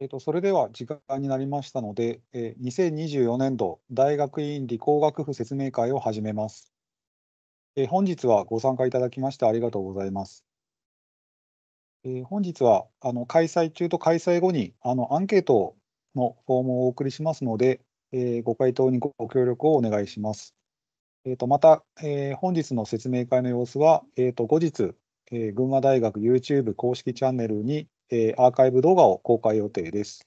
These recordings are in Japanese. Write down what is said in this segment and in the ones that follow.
えっと、それでは時間になりましたので、えー、2024年度大学院理工学部説明会を始めます、えー、本日はご参加いただきましてありがとうございます。えー、本日はあの開催中と開催後にあのアンケートのフォームをお送りしますので、えご回答にご協力をお願いします。えー、とまた、え本日の説明会の様子は、えー、と後日、え群馬大学 YouTube 公式チャンネルにえアーカイブ動画を公開予定です。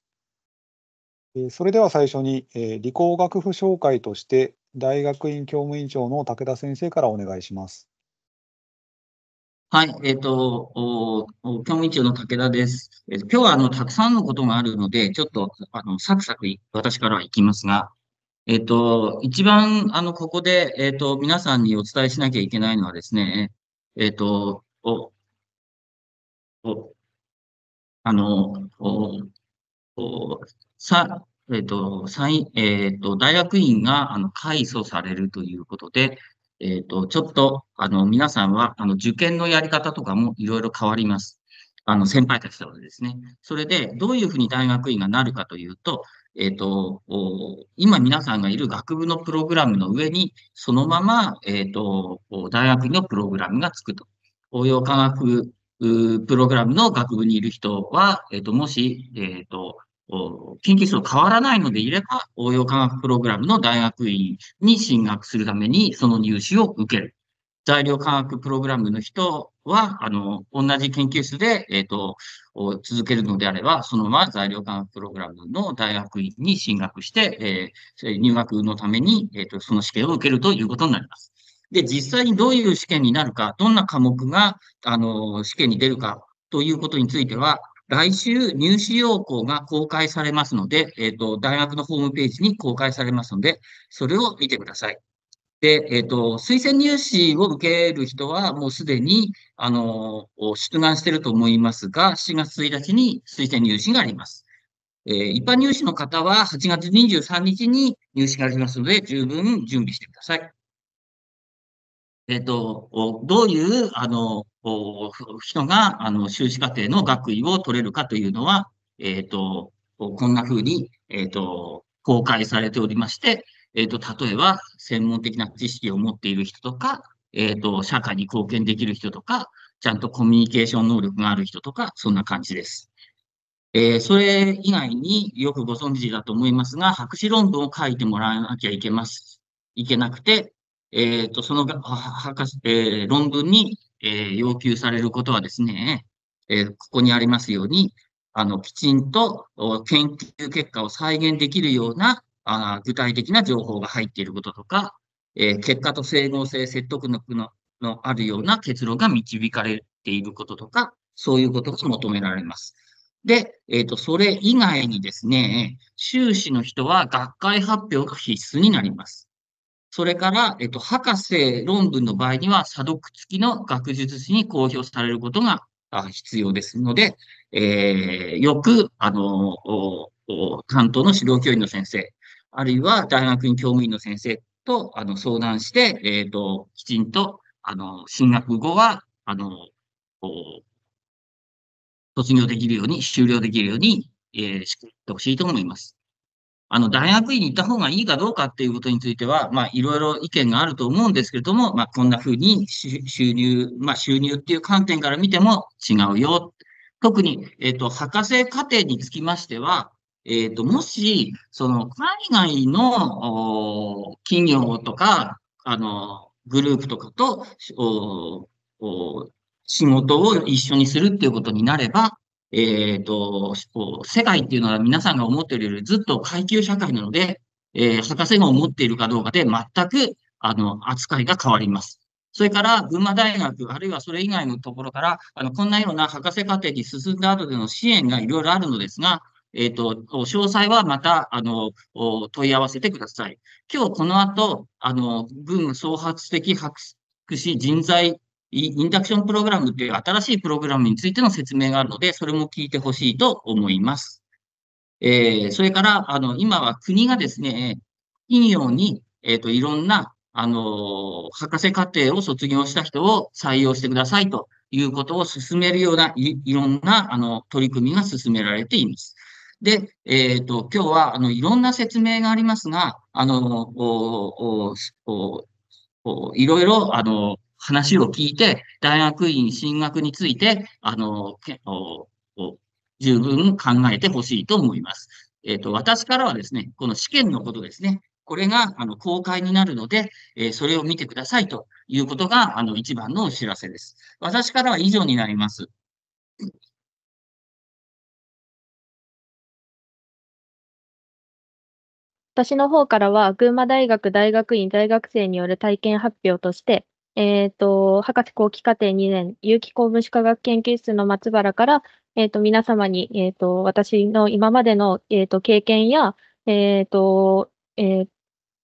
えそれでは最初に、え理工学部紹介として、大学院教務委員長の武田先生からお願いします。はい、えっ、ー、と、お教務委員長の武田です。えー、今日はあのたくさんのことがあるので、ちょっとあのサクサク私からはいきますが、えっ、ー、と、一番あのここで、えっ、ー、と皆さんにお伝えしなきゃいけないのはですね、えっ、と、おおあの、さ、えっ、ー、と、再、えっ、ー、と、大学院が、あの、改訴されるということで、えっ、ー、と、ちょっと、あの、皆さんは、あの、受験のやり方とかもいろいろ変わります。あの、先輩たちとですね。それで、どういうふうに大学院がなるかというと、えっ、と、今皆さんがいる学部のプログラムの上に、そのまま、えっ、と、大学院のプログラムがつくと。応用科学プログラムの学部にいる人は、えっ、ー、と、もし、えっ、ー、と、研究室と変わらないのでいれば、応用科学プログラムの大学院に進学するために、その入試を受ける。材料科学プログラムの人は、あの、同じ研究室で、えっ、ー、と、続けるのであれば、そのまま材料科学プログラムの大学院に進学して、えー、入学のために、えっ、ー、と、その試験を受けるということになります。で、実際にどういう試験になるか、どんな科目が、あの、試験に出るかということについては、来週入試要項が公開されますので、えっ、ー、と、大学のホームページに公開されますので、それを見てください。で、えっ、ー、と、推薦入試を受ける人はもうすでに、あの、出願していると思いますが、7月1日に推薦入試があります。えー、一般入試の方は8月23日に入試がありますので、十分準備してください。えっと、どういう、あの、人が、あの、修士課程の学位を取れるかというのは、えっと、こんな風に、えっと、公開されておりまして、えっと、例えば、専門的な知識を持っている人とか、えっと、社会に貢献できる人とか、ちゃんとコミュニケーション能力がある人とか、そんな感じです。えー、それ以外によくご存知だと思いますが、博士論文を書いてもらわなきゃいけます。いけなくて、えー、と、その博士、えー、論文に、えー、要求されることはですね、えここにありますように、あの、きちんと研究結果を再現できるようなあ具体的な情報が入っていることとか、え結果と整合性、説得力ののあるような結論が導かれていることとか、そういうことが求められます。で、えっ、ー、と、それ以外にですね、修士の人は学会発表が必須になります。それから、えっと、博士論文の場合には、査読付きの学術誌に公表されることが必要ですので、えー、よく、あの、担当の指導教員の先生、あるいは大学院教務員の先生とあの相談して、えっ、ー、と、きちんと、あの、進学後は、あの、卒業できるように、終了できるように、えー、してほしいと思います。あの、大学院に行った方がいいかどうかっていうことについては、まあ、いろいろ意見があると思うんですけれども、まあ、こんなふうに収入、まあ、収入っていう観点から見ても違うよ。特に、えっ、ー、と、博士課程につきましては、えっ、ー、と、もし、その、海外の企業とか、あの、グループとかと、仕事を一緒にするっていうことになれば、えっ、ー、と、世界っていうのは皆さんが思っているよりずっと階級社会なので、えー、博士号を持っているかどうかで全く、あの、扱いが変わります。それから、群馬大学、あるいはそれ以外のところから、あの、こんなような博士課程に進んだ後での支援がいろいろあるのですが、えっ、ー、と、詳細はまた、あの、問い合わせてください。今日この後、あの、文創発的博士人材インダクションプログラムっていう新しいプログラムについての説明があるので、それも聞いてほしいと思います。えー、それから、あの、今は国がですね、企業に、えっ、ー、と、いろんな、あの、博士課程を卒業した人を採用してくださいということを進めるようないいろんなあの取り組みが進められています。で、えっ、ー、と、今日はあのいろんな説明がありますが、あの、おおおいろいろあの話を聞いて、大学院進学について、あの、十分考えてほしいと思います。えっ、ー、と、私からはですね、この試験のことですね、これがあの公開になるので、えー、それを見てくださいということが、あの、一番のお知らせです。私からは以上になります。私の方からは、群馬大学大学院大学生による体験発表として、えっ、ー、と、博士後期課程2年、有機高分子科学研究室の松原から、えっ、ー、と、皆様に、えっ、ー、と、私の今までの、えっ、と、経験や、えっ、と、えっ、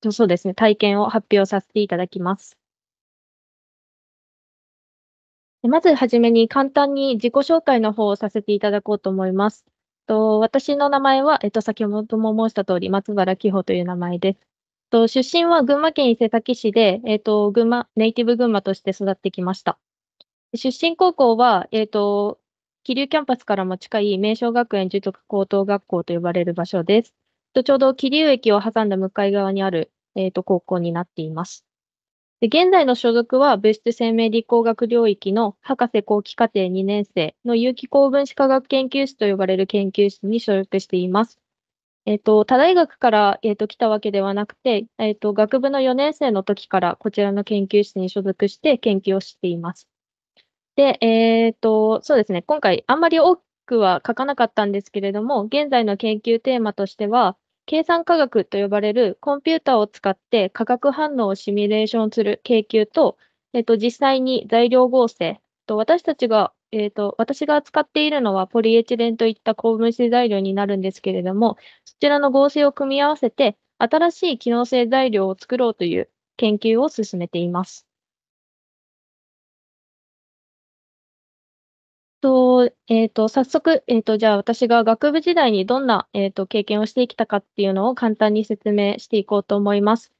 と、そうですね、体験を発表させていただきます。まずはじめに簡単に自己紹介の方をさせていただこうと思います。と私の名前は、えっと、先ほども申した通り、松原希穂という名前です。と、出身は群馬県伊勢崎市で、えっ、ー、と、群馬、ネイティブ群馬として育ってきました。出身高校は、えっ、ー、と、桐生キャンパスからも近い名称学園樹徳高等学校と呼ばれる場所です。とちょうど桐生駅を挟んだ向かい側にある、えっ、ー、と、高校になっています。で現在の所属は物質生命理工学領域の博士後期課程2年生の有機高分子化学研究室と呼ばれる研究室に所属しています。えっ、ー、と、他大学から、えっ、ー、と、来たわけではなくて、えっ、ー、と、学部の4年生の時からこちらの研究室に所属して研究をしています。で、えっ、と、そうですね、今回あんまり多くは書かなかったんですけれども、現在の研究テーマとしては、計算科学と呼ばれるコンピューターを使って化学反応をシミュレーションする研究と、えっと、実際に材料合成、と私たちがえーと、私が使っているのはポリエチレンといった高分子材料になるんですけれども、そちらの合成を組み合わせて、新しい機能性材料を作ろうという研究を進めています。と、えっ、ー、と、早速、えっ、ー、と、じゃあ私が学部時代にどんな、えっ、ー、と、経験をしてきたかっていうのを簡単に説明していこうと思います。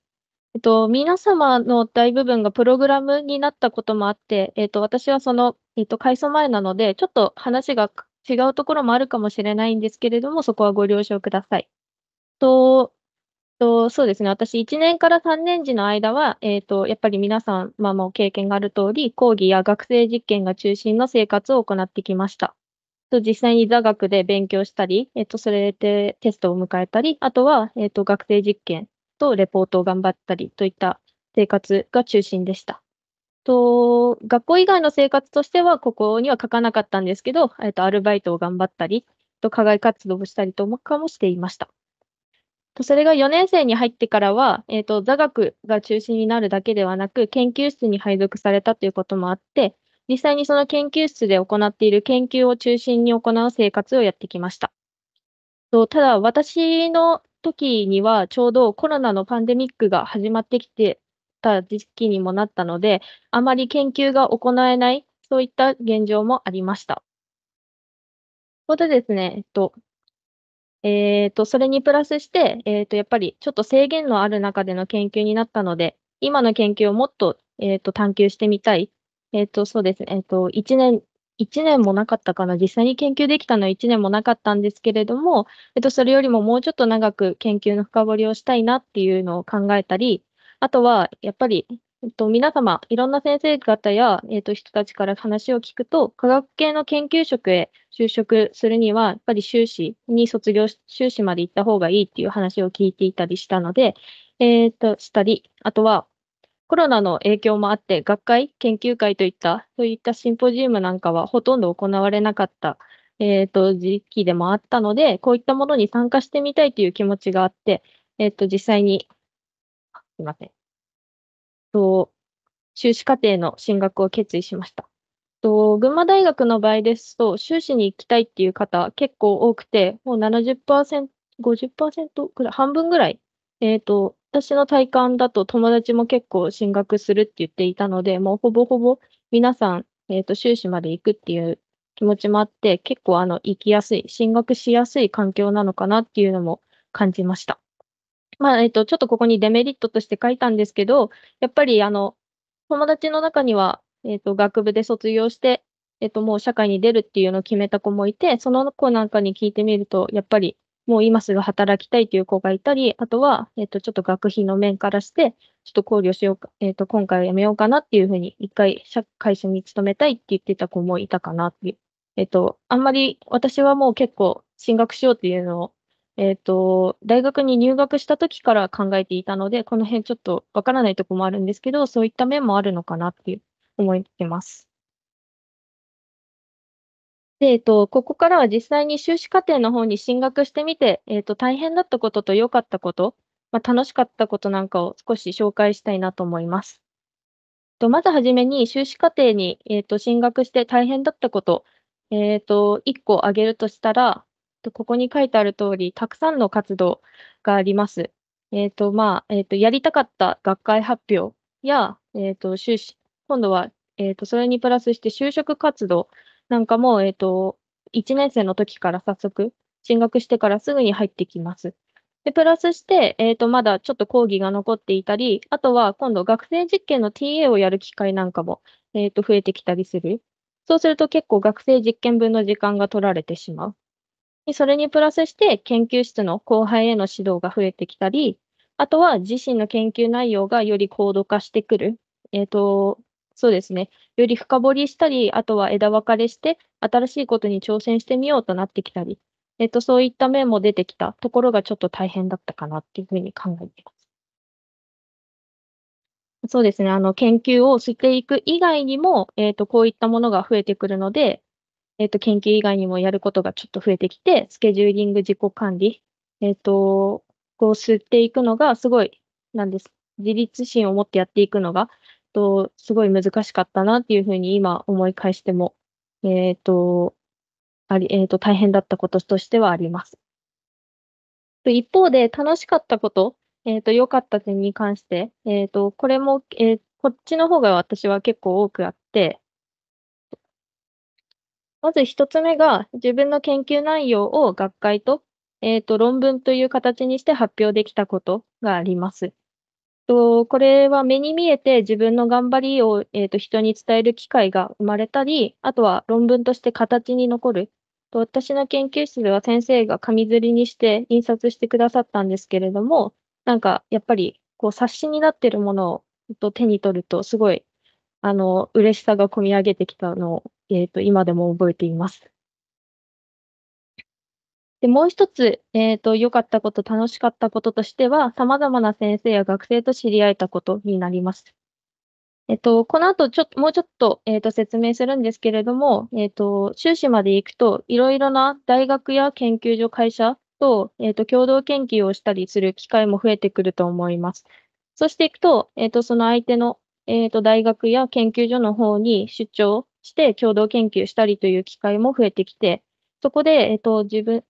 えっと、皆様の大部分がプログラムになったこともあって、えっと、私はそのえっと、改装前なので、ちょっと話が違うところもあるかもしれないんですけれども、そこはご了承ください。と、とそうですね、私、1年から3年時の間は、えっ、ー、と、やっぱり皆さん、まあ、もう経験がある通り、講義や学生実験が中心の生活を行ってきました。と実際に座学で勉強したり、えっ、と、それでテストを迎えたり、あとは、えっ、と、学生実験とレポートを頑張ったりといった生活が中心でした。と、学校以外の生活としては、ここには書かなかったんですけど、えっと、アルバイトを頑張ったり、と、課外活動をしたりとかもしていました。と、それが4年生に入ってからは、えっと、座学が中心になるだけではなく、研究室に配属されたということもあって、実際にその研究室で行っている研究を中心に行う生活をやってきました。とただ、私の時にはちょうどコロナのパンデミックが始まってきてた時期にもなったので、あまり研究が行えない、そういった現状もありました。ここでですね、えっと、えっ、と、それにプラスして、えっ、と、やっぱりちょっと制限のある中での研究になったので、今の研究をもっと、えっ、と、探求してみたい。えっ、と、そうですね。えっ、と、1年、一年もなかったかな。実際に研究できたのは1年もなかったんですけれども、えっ、と、それよりももうちょっと長く研究の深掘りをしたいなっていうのを考えたり、あとは、やっぱり、えっと、皆様、いろんな先生方や、えっと、人たちから話を聞くと、科学系の研究職へ就職するには、やっぱり修士に卒業、修士まで行った方がいいっていう話を聞いていたりしたので、えっと、したり、あとは、コロナの影響もあって、学会、研究会といった、そういったシンポジウムなんかはほとんど行われなかった、えっ、と、時期でもあったので、こういったものに参加してみたいという気持ちがあって、えっ、と、実際にいません。と、修士課程の進学を決意しました。と、群馬大学の場合ですと、修士に行きたいっていう方結構多くて、もう70%、50%くらい、半分ぐらい、えっ、ー、と、私の体感だと友達も結構進学するって言っていたので、もうほぼほぼ皆さん、えっ、ー、と、修士まで行くっていう気持ちもあって、結構あの、行きやすい、進学しやすい環境なのかなっていうのも感じました。まあ、えっと、ちょっとここにデメリットとして書いたんですけど、やっぱり、あの、友達の中には、えっと、学部で卒業して、えっと、もう社会に出るっていうのを決めた子もいて、その子なんかに聞いてみると、やっぱり、もう今すぐ働きたいという子がいたり、あとは、えっと、ちょっと学費の面からして、ちょっと考慮しようか、えっと、今回はやめようかなっていうふうに、一回、会社に勤めたいって言ってた子もいたかなっていう。えっと、あんまり私はもう結構進学しようっていうのをえっ、ー、と、大学に入学した時から考えていたので、この辺ちょっとわからないとこもあるんですけど、そういった面もあるのかなって思ってます。で、えっと、ここからは実際に修士課程の方に進学してみて、えっと、大変だったことと良かったこと、まあ、楽しかったことなんかを少し紹介したいなと思います。とまずはじめに修士課程に、えっと、進学して大変だったこと、えっと、1個挙げるとしたら、ここに書いてある通り、たくさんの活動があります。えっ、ー、と、まあ、えっ、ー、と、やりたかった学会発表や、えっ、ー、と、修士、今度は、えっ、と、それにプラスして就職活動なんかも、えっ、と、1年生の時から早速、進学してからすぐに入ってきます。で、プラスして、えっ、と、まだちょっと講義が残っていたり、あとは今度学生実験の TA をやる機会なんかも、えっ、と、増えてきたりする。そうすると結構学生実験分の時間が取られてしまう。それにプラスして研究室の後輩への指導が増えてきたり、あとは自身の研究内容がより高度化してくる。えっ、ー、と、そうですね。より深掘りしたり、あとは枝分かれして、新しいことに挑戦してみようとなってきたり、えっ、ー、と、そういった面も出てきたところがちょっと大変だったかなっていうふうに考えています。そうですね。あの、研究をしていく以外にも、えっ、ー、と、こういったものが増えてくるので、えっ、と、研究以外にもやることがちょっと増えてきて、スケジューリング自己管理、えっ、と、こう吸っていくのがすごい、なんです。自立心を持ってやっていくのが、と、すごい難しかったなっていうふうに今思い返しても、えっ、と、あり、えっ、と、大変だったこととしてはあります。一方で楽しかったこと、えっ、と、良かった点に関して、えっ、と、これも、えー、こっちの方が私は結構多くあって、まず一つ目が、自分の研究内容を学会と、えっ、ー、と、論文という形にして発表できたことがあります。とこれは目に見えて自分の頑張りを、えーと、人に伝える機会が生まれたり、あとは論文として形に残る。と私の研究室では先生が紙刷りにして印刷してくださったんですけれども、なんかやっぱりこう冊子になっているものをと手に取るとすごいあの、嬉しさが込み上げてきたのを、えっ、ー、と、今でも覚えています。で、もう一つ、えっ、ー、と、良かったこと、楽しかったこととしては、様々な先生や学生と知り合えたことになります。えっ、ー、と、この後、ちょっと、もうちょっと、えっ、と、説明するんですけれども、えっ、と、修士まで行くと、いろいろな大学や研究所、会社と、えっ、と、共同研究をしたりする機会も増えてくると思います。そしていくと、えっ、と、その相手のえー、と、大学や研究所の方に出張して共同研究したりという機会も増えてきて、そこで、えっ、ー、と、自分、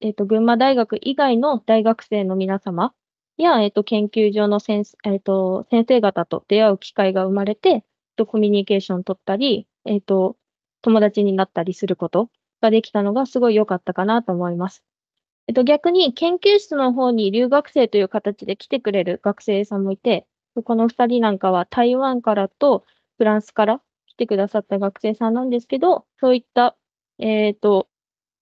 えっ、ー、と、群馬大学以外の大学生の皆様や、えっ、と、研究所の先,、えっと先生方と出会う機会が生まれて、と、コミュニケーション取ったり、えっ、と、友達になったりすることができたのがすごい良かったかなと思います。えっと、逆に研究室の方に留学生という形で来てくれる学生さんもいて、この2人なんかは台湾からとフランスから来てくださった学生さんなんですけど、そういった、えっ、ー、と、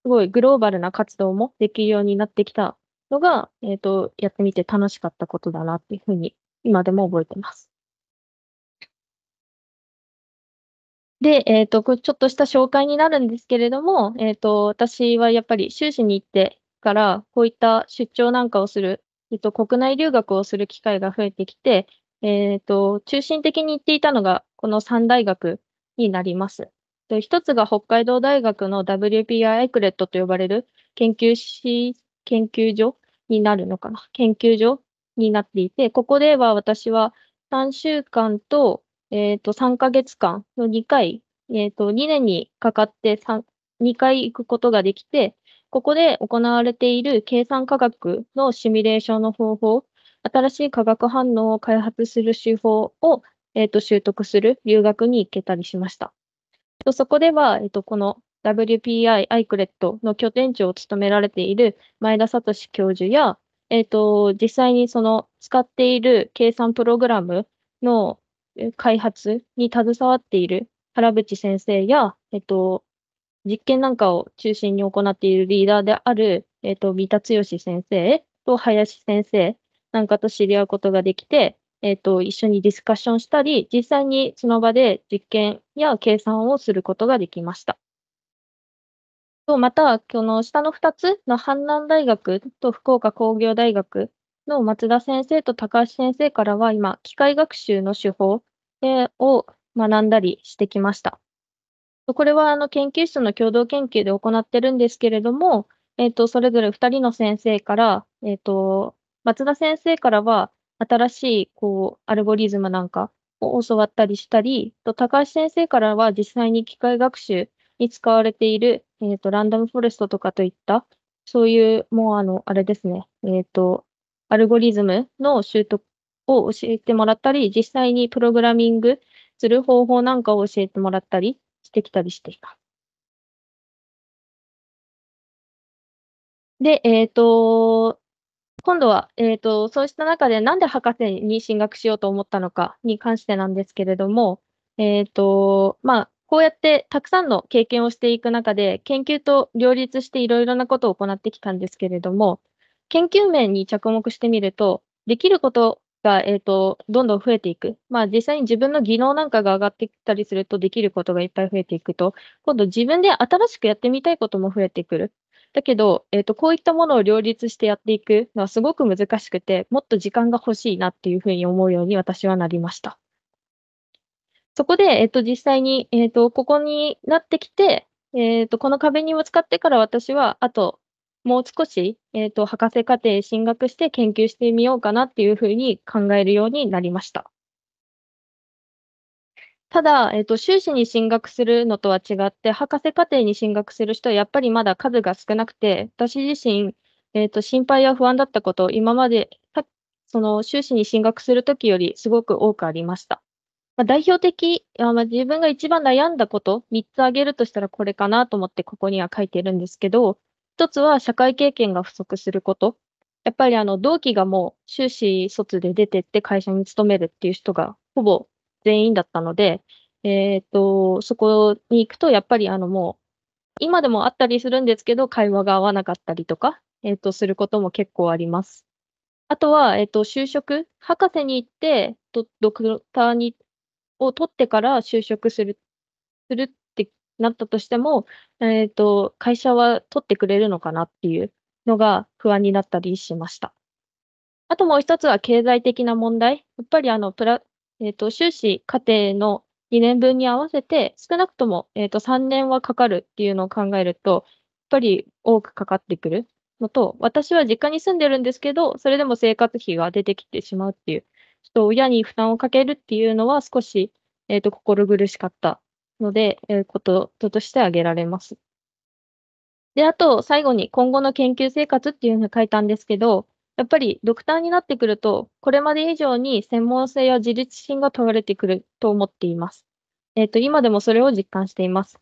すごいグローバルな活動もできるようになってきたのが、えっ、ー、と、やってみて楽しかったことだなっていうふうに、今でも覚えてます。で、えっ、ー、と、これちょっとした紹介になるんですけれども、えっ、ー、と、私はやっぱり修士に行ってから、こういった出張なんかをする、えっと、国内留学をする機会が増えてきて、えっ、ー、と、中心的に言っていたのが、この3大学になります。で一つが北海道大学の WPI エクレットと呼ばれる研究し、研究所になるのかな研究所になっていて、ここでは私は3週間と、えっ、ー、と、3ヶ月間の2回、えっ、ー、と、2年にかかって2回行くことができて、ここで行われている計算科学のシミュレーションの方法新しい化学反応を開発する手法を、えーと、習得する留学に行けたりしました。とそこでは、えーと、この WPI アイクレットの拠点長を務められている前田聡教授や、えーと、実際にその使っている計算プログラムの開発に携わっている原口先生や、えっ、ー、と、実験なんかを中心に行っているリーダーである、えっ、ー、と、三田剛先生と林先生なんかと知り合うことができて、えっ、ー、と、一緒にディスカッションしたり、実際にその場で実験や計算をすることができました。とまた、この下の2つの阪南大学と福岡工業大学の松田先生と高橋先生からは今、機械学習の手法を学んだりしてきました。これはあの研究室の共同研究で行ってるんですけれども、えー、とそれぞれ2人の先生から、えー、と松田先生からは、新しい、こう、アルゴリズムなんかを教わったりしたり、と、高橋先生からは実際に機械学習に使われている、えっ、ー、と、ランダムフォレストとかといった、そういう、もうあの、あれですね、えっ、ー、と、アルゴリズムの習得を教えてもらったり、実際にプログラミングする方法なんかを教えてもらったりしてきたりしています。で、えっ、ー、と、今度は、えっ、ー、と、そうした中でなんで博士に進学しようと思ったのかに関してなんですけれども、えっ、ー、と、まあ、こうやってたくさんの経験をしていく中で、研究と両立していろいろなことを行ってきたんですけれども、研究面に着目してみると、できることが、えっ、ー、と、どんどん増えていく。まあ、実際に自分の技能なんかが上がってきたりすると、できることがいっぱい増えていくと、今度自分で新しくやってみたいことも増えてくる。だけど、えっ、ー、と、こういったものを両立してやっていくのはすごく難しくて、もっと時間が欲しいなっていうふうに思うように私はなりました。そこで、えっ、ー、と、実際に、えっ、ー、と、ここになってきて、えっ、と、この壁にぶつかってから私は、あと、もう少し、えっ、と、博士課程へ進学して研究してみようかなっていうふうに考えるようになりました。ただ、えっと、修士に進学するのとは違って、博士課程に進学する人はやっぱりまだ数が少なくて、私自身、えっと、心配や不安だったこと、今まで、その修士に進学するときよりすごく多くありました。まあ、代表的、まあ、自分が一番悩んだこと、3つ挙げるとしたらこれかなと思ってここには書いてるんですけど、1つは社会経験が不足すること。やっぱりあの同期がもう修士卒で出てって会社に勤めるっていう人がほぼ全員だったので、えっ、ー、と、そこに行くと、やっぱりあのもう、今でもあったりするんですけど、会話が合わなかったりとか、えっ、ー、と、することも結構あります。あとは、えっ、ー、と、就職、博士に行って、ドクターにを取ってから就職する、するってなったとしても、えっ、と、会社は取ってくれるのかなっていうのが不安になったりしました。あともう一つは経済的な問題。やっぱりあのプラえっ、ー、と、修士課程の2年分に合わせて、少なくとも、えっ、ー、と、3年はかかるっていうのを考えると、やっぱり多くかかってくるのと、私は実家に住んでるんですけど、それでも生活費が出てきてしまうっていう、ちょっと親に負担をかけるっていうのは少し、えっ、ー、と、心苦しかったので、えー、こととして挙げられます。で、あと、最後に今後の研究生活っていうのを書いたんですけど、やっぱりドクターになってくると、これまで以上に専門性や自立心が問われてくると思っています。えっ、ー、と、今でもそれを実感しています。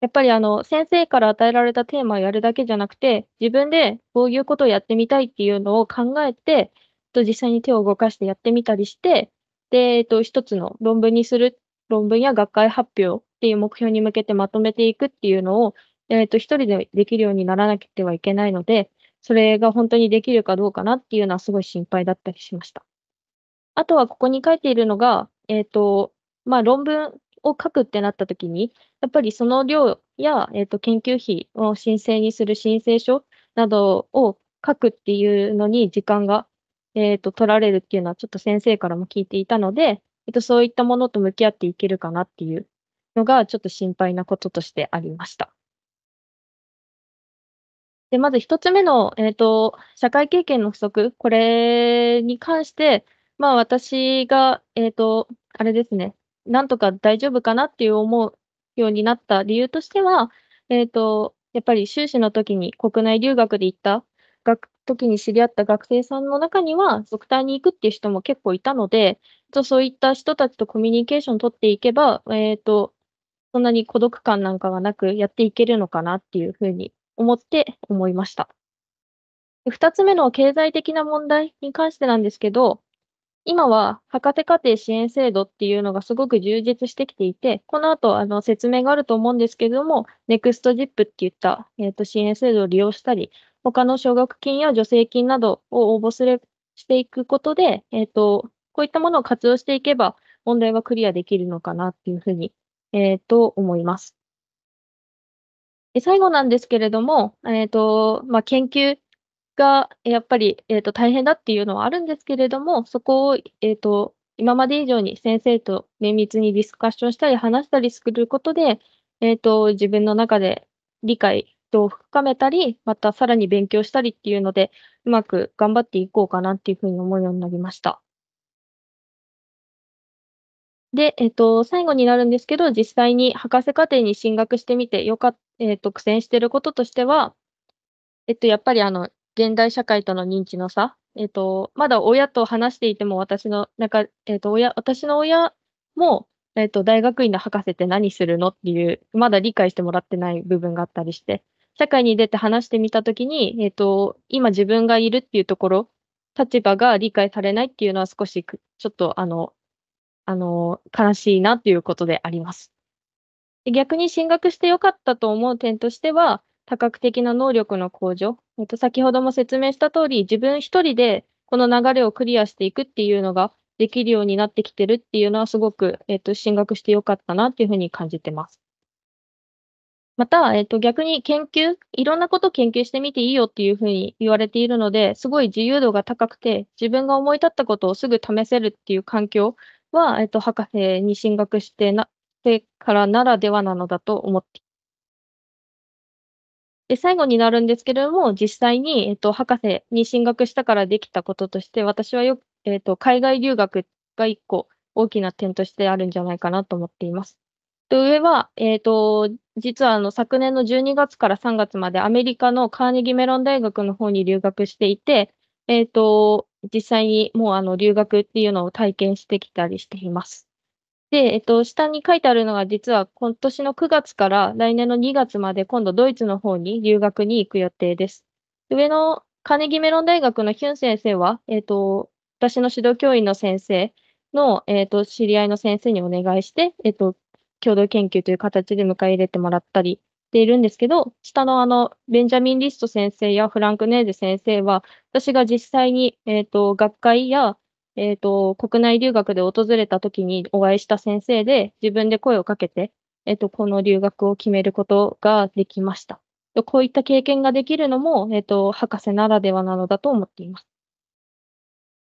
やっぱりあの、先生から与えられたテーマをやるだけじゃなくて、自分でこういうことをやってみたいっていうのを考えて、と実際に手を動かしてやってみたりして、で、えっ、ー、と、一つの論文にする、論文や学会発表っていう目標に向けてまとめていくっていうのを、えっ、ー、と、一人でできるようにならなくてはいけないので、それが本当にできるかどうかなっていうのはすごい心配だったりしました。あとはここに書いているのが、えっ、ー、と、まあ、論文を書くってなった時に、やっぱりその量や、えっ、ー、と、研究費を申請にする申請書などを書くっていうのに時間が、えっ、ー、と、取られるっていうのはちょっと先生からも聞いていたので、えっと、そういったものと向き合っていけるかなっていうのが、ちょっと心配なこととしてありました。で、まず1つ目の、えっ、ー、と、社会経験の不足、これに関して、まあ私が、えっ、ー、と、あれですね、なんとか大丈夫かなっていう思うようになった理由としては、えっ、ー、と、やっぱり修士の時に国内留学で行った学時に知り合った学生さんの中には、ド退に行くっていう人も結構いたので、そういった人たちとコミュニケーション取っていけば、えっ、ー、と、そんなに孤独感なんかはなくやっていけるのかなっていうふうに思って思いました。二つ目の経済的な問題に関してなんですけど、今は博士課程支援制度っていうのがすごく充実してきていて、この後あの説明があると思うんですけれども、NEXTZIP っていった、えー、と支援制度を利用したり、他の奨学金や助成金などを応募すしていくことで、えーと、こういったものを活用していけば問題はクリアできるのかなっていうふうに、えー、と思います。で最後なんですけれども、えーとまあ、研究がやっぱり、えー、と大変だっていうのはあるんですけれども、そこを、えーと、今まで以上に先生と綿密にディスカッションしたり話したりすることで、えーと、と自分の中で理解を深めたり、またさらに勉強したりっていうので、うまく頑張っていこうかなっていうふうに思うようになりました。で、えっと、最後になるんですけど、実際に博士課程に進学してみてよか、っ、えっと、苦戦してることとしては、えっと、やっぱりあの、現代社会との認知の差、えっと、まだ親と話していても、私の中、えっと、親、私の親も、えっと、大学院の博士って何するのっていう、まだ理解してもらってない部分があったりして、社会に出て話してみたときに、えっと、今自分がいるっていうところ、立場が理解されないっていうのは少し、ちょっと、あの、あの、悲しいなということであります。逆に進学してよかったと思う点としては、多角的な能力の向上。えっと、先ほども説明した通り、自分一人でこの流れをクリアしていくっていうのができるようになってきてるっていうのはすごく、えっと、進学してよかったなっていうふうに感じてます。また、えっと、逆に研究、いろんなことを研究してみていいよっていうふうに言われているので、すごい自由度が高くて、自分が思い立ったことをすぐ試せるっていう環境は、えっと、博士に進学してな、てからならではなのだと思って。で、最後になるんですけれども、実際に、えっと、博士に進学したからできたこととして、私はよく、えっと、海外留学が一個大きな点としてあるんじゃないかなと思っています。と上は、えっ、と、実はあの昨年の12月から3月までアメリカのカーネギメロン大学の方に留学していて、えっ、と、実際にもうあの留学っていうのを体験してきたりしています。で、えっと、下に書いてあるのが、実は今年の9月から来年の2月まで、今度ドイツの方に留学に行く予定です。上のカーネギメロン大学のヒュン先生は、えっと、私の指導教員の先生の、えっと、知り合いの先生にお願いして、えっと、共同研究という形で迎え入れてもらったりているんですけど、下のあの、ベンジャミン・リスト先生やフランク・ネーゼ先生は、私が実際に、えっ、ー、と、学会や、えっ、ー、と、国内留学で訪れた時にお会いした先生で、自分で声をかけて、えっ、ー、と、この留学を決めることができました。こういった経験ができるのも、えっ、と、博士ならではなのだと思っています。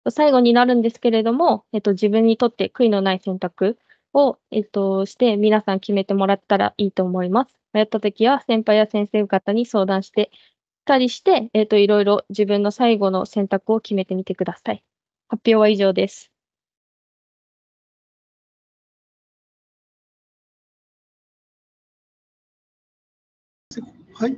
最後になるんですけれども、えっと、自分にとって悔いのない選択を、えっと、して皆さん決めてもらったらいいと思います。迷った時は先輩や先生方に相談して、たりして、えっ、ー、と、いろいろ自分の最後の選択を決めてみてください。発表は以上です。はい。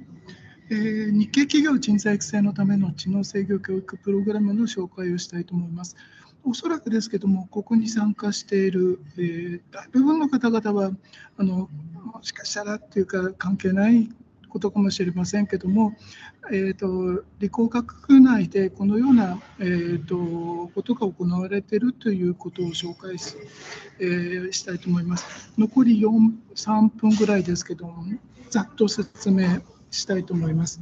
えー、日系企業人材育成のための知能制御教育プログラムの紹介をしたいと思います。おそらくですけども、ここに参加している、えー、大部分の方々はあの、もしかしたらっていうか、関係ないことかもしれませんけども、えーと、理工学区内でこのような、えーと、ことが行われているということを紹介し,、えー、したいと思います。残り4 3分ぐらいですけども、ざっと説明したいと思います。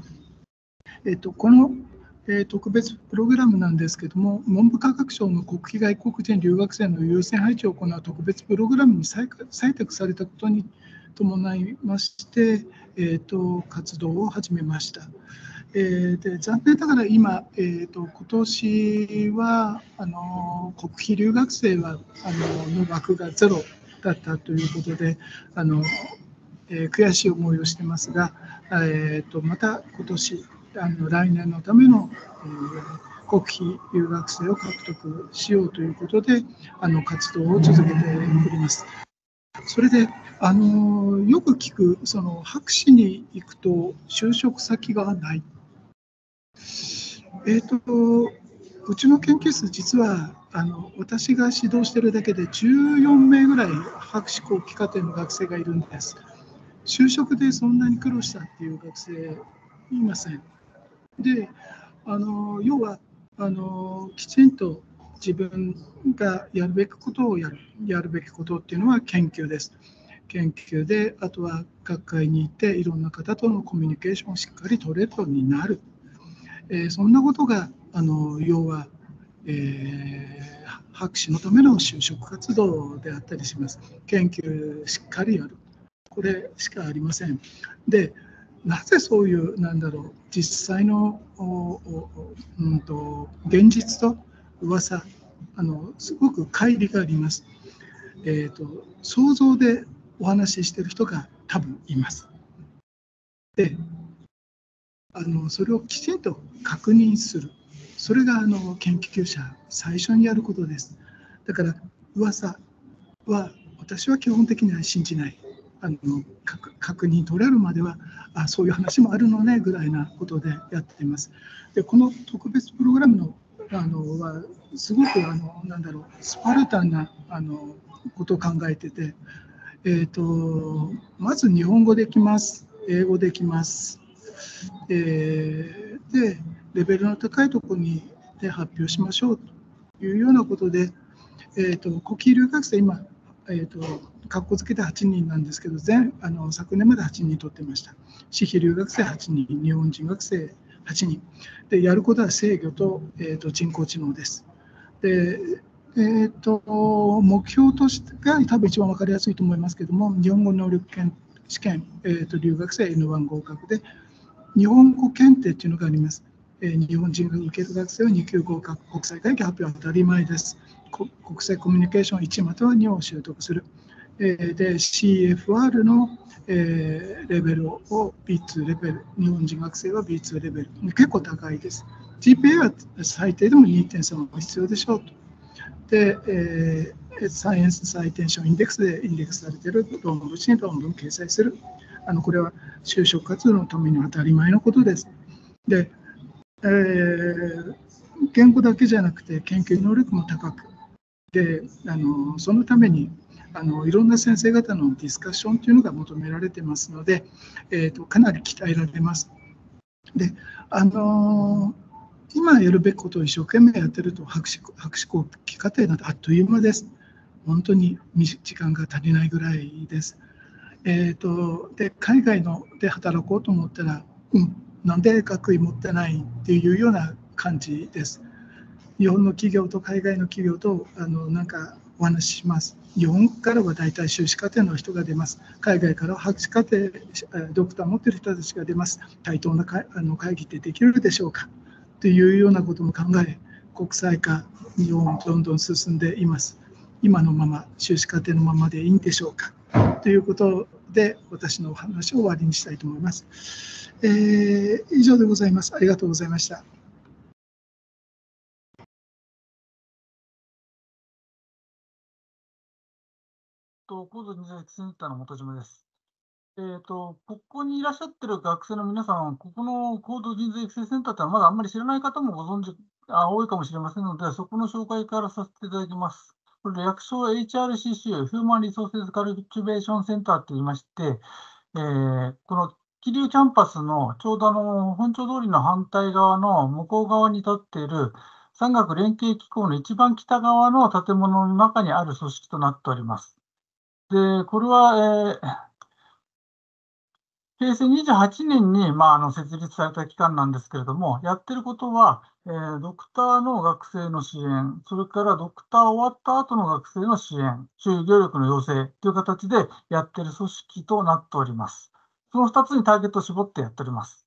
えーとこのえ特別プログラムなんですけども、文部科学省の国費外国人留学生の優先配置を行う特別プログラムに採択されたことに伴いまして、えーと、活動を始めました。えー、で残念ながら今、えーと、今年はあの国費留学生はあのの枠がゼロだったということであの、えー、悔しい思いをしてますが、えーとまた今年あの来年のための、えー、国費留学生を獲得しようということであの活動を続けております。それであのよく聞くその博士に行くと就職先がない。えーと、うちの研究室実はあの私が指導しているだけで14名ぐらい博士後期課程の学生がいるんです。就職でそんなに苦労したっていう学生いません。であの要はあのきちんと自分がやるべきことをやるやるべきことっていうのは研究です。研究であとは学会に行っていろんな方とのコミュニケーションをしっかり取れるようになる、えー、そんなことがあの要は、えー、博士のための就職活動であったりします研究しっかりやるこれしかありませんでなぜそういうなんだろう実際のうんと、現実と噂あのすごく乖離があります、えーと、と想像でお話ししてる人が多分いますであのそれをきちんと確認するそれがあの研究者最初にやることですだから噂は私は基本的には信じないあの確認取れるまではあそういう話もあるのねぐらいなことでやっています。でこの特別プログラムのあのはすごくあのなんだろうスパルタンなあのことを考えてて、えーと、まず日本語できます英語できます、えー、でレベルの高いところにで発表しましょうというようなことで、えーと、呼吸留学生今、えーと格好つけて8人なんですけど前あの昨年まで8人取ってました私費留学生8人日本人学生8人でやることは制御と,、えーと、人工知能ですでえーと、目標としてが多分一番分かりやすいと思いますけども日本語能力試験、えーと、留学生 N1 合格で日本語検定っていうのがあります、えー、日本人が受ける学生は2級合格国際会議発表は当たり前です国際コミュニケーション1または2を習得するえで CFR の、えレベルを B2 レベル日本人学生は B2 レベル結構高いです GPA は最低でも2.3は必要でしょうとで、えー、サイエンスションインデックスでインデックスされている論文に論文掲載するあのこれは就職活動のために当たり前のことですで、えー、言語だけじゃなくて研究能力も高くであのそのためにあのいろんな先生方のディスカッションというのが求められてますので、えーと、かなり鍛えられます。であのー、今やるべきことを一生懸命やってると博士博士後期課程なんてあっという間です。本当に時間が足りないぐらいです。えーとで海外ので働こうと思ったら、うん、なんで学位持ってないっていうような感じです。日本の企業と海外の企業とあのなんかお話しします。4からは大体修士課程の人が出ます。海外からは博士課程、ドクター持ってる人たちが出ます。対等な会あの会議ってできるでしょうかというようなことも考え、国際化にどんどん進んでいます。今のまま、修士課程のままでいいんでしょうかということで、私のお話を終わりにしたいと思います。えー、以上でございます。ありがとうございました。と、高度21センターの元島です。えっ、ー、と、ここにいらっしゃってる学生の皆さん、ここの高度人材育成センターってまだあんまり知らない方もご存知あ多いかもしれませんので、そこの紹介からさせていただきます。これ略称 HRCC、ヒューマンリソーセズカルチュベーションセンターといいまして、えー、この桐生キャンパスのちょうどあの本町通りの反対側の向こう側に立っている産学連携機構の一番北側の建物の中にある組織となっております。で、これは、えー平成28年に、まあ、あの設立された機関なんですけれども、やってることは、えー、ドクターの学生の支援、それからドクター終わった後の学生の支援、就業力の要請という形でやってる組織となっております。その2つにターゲットを絞ってやっております。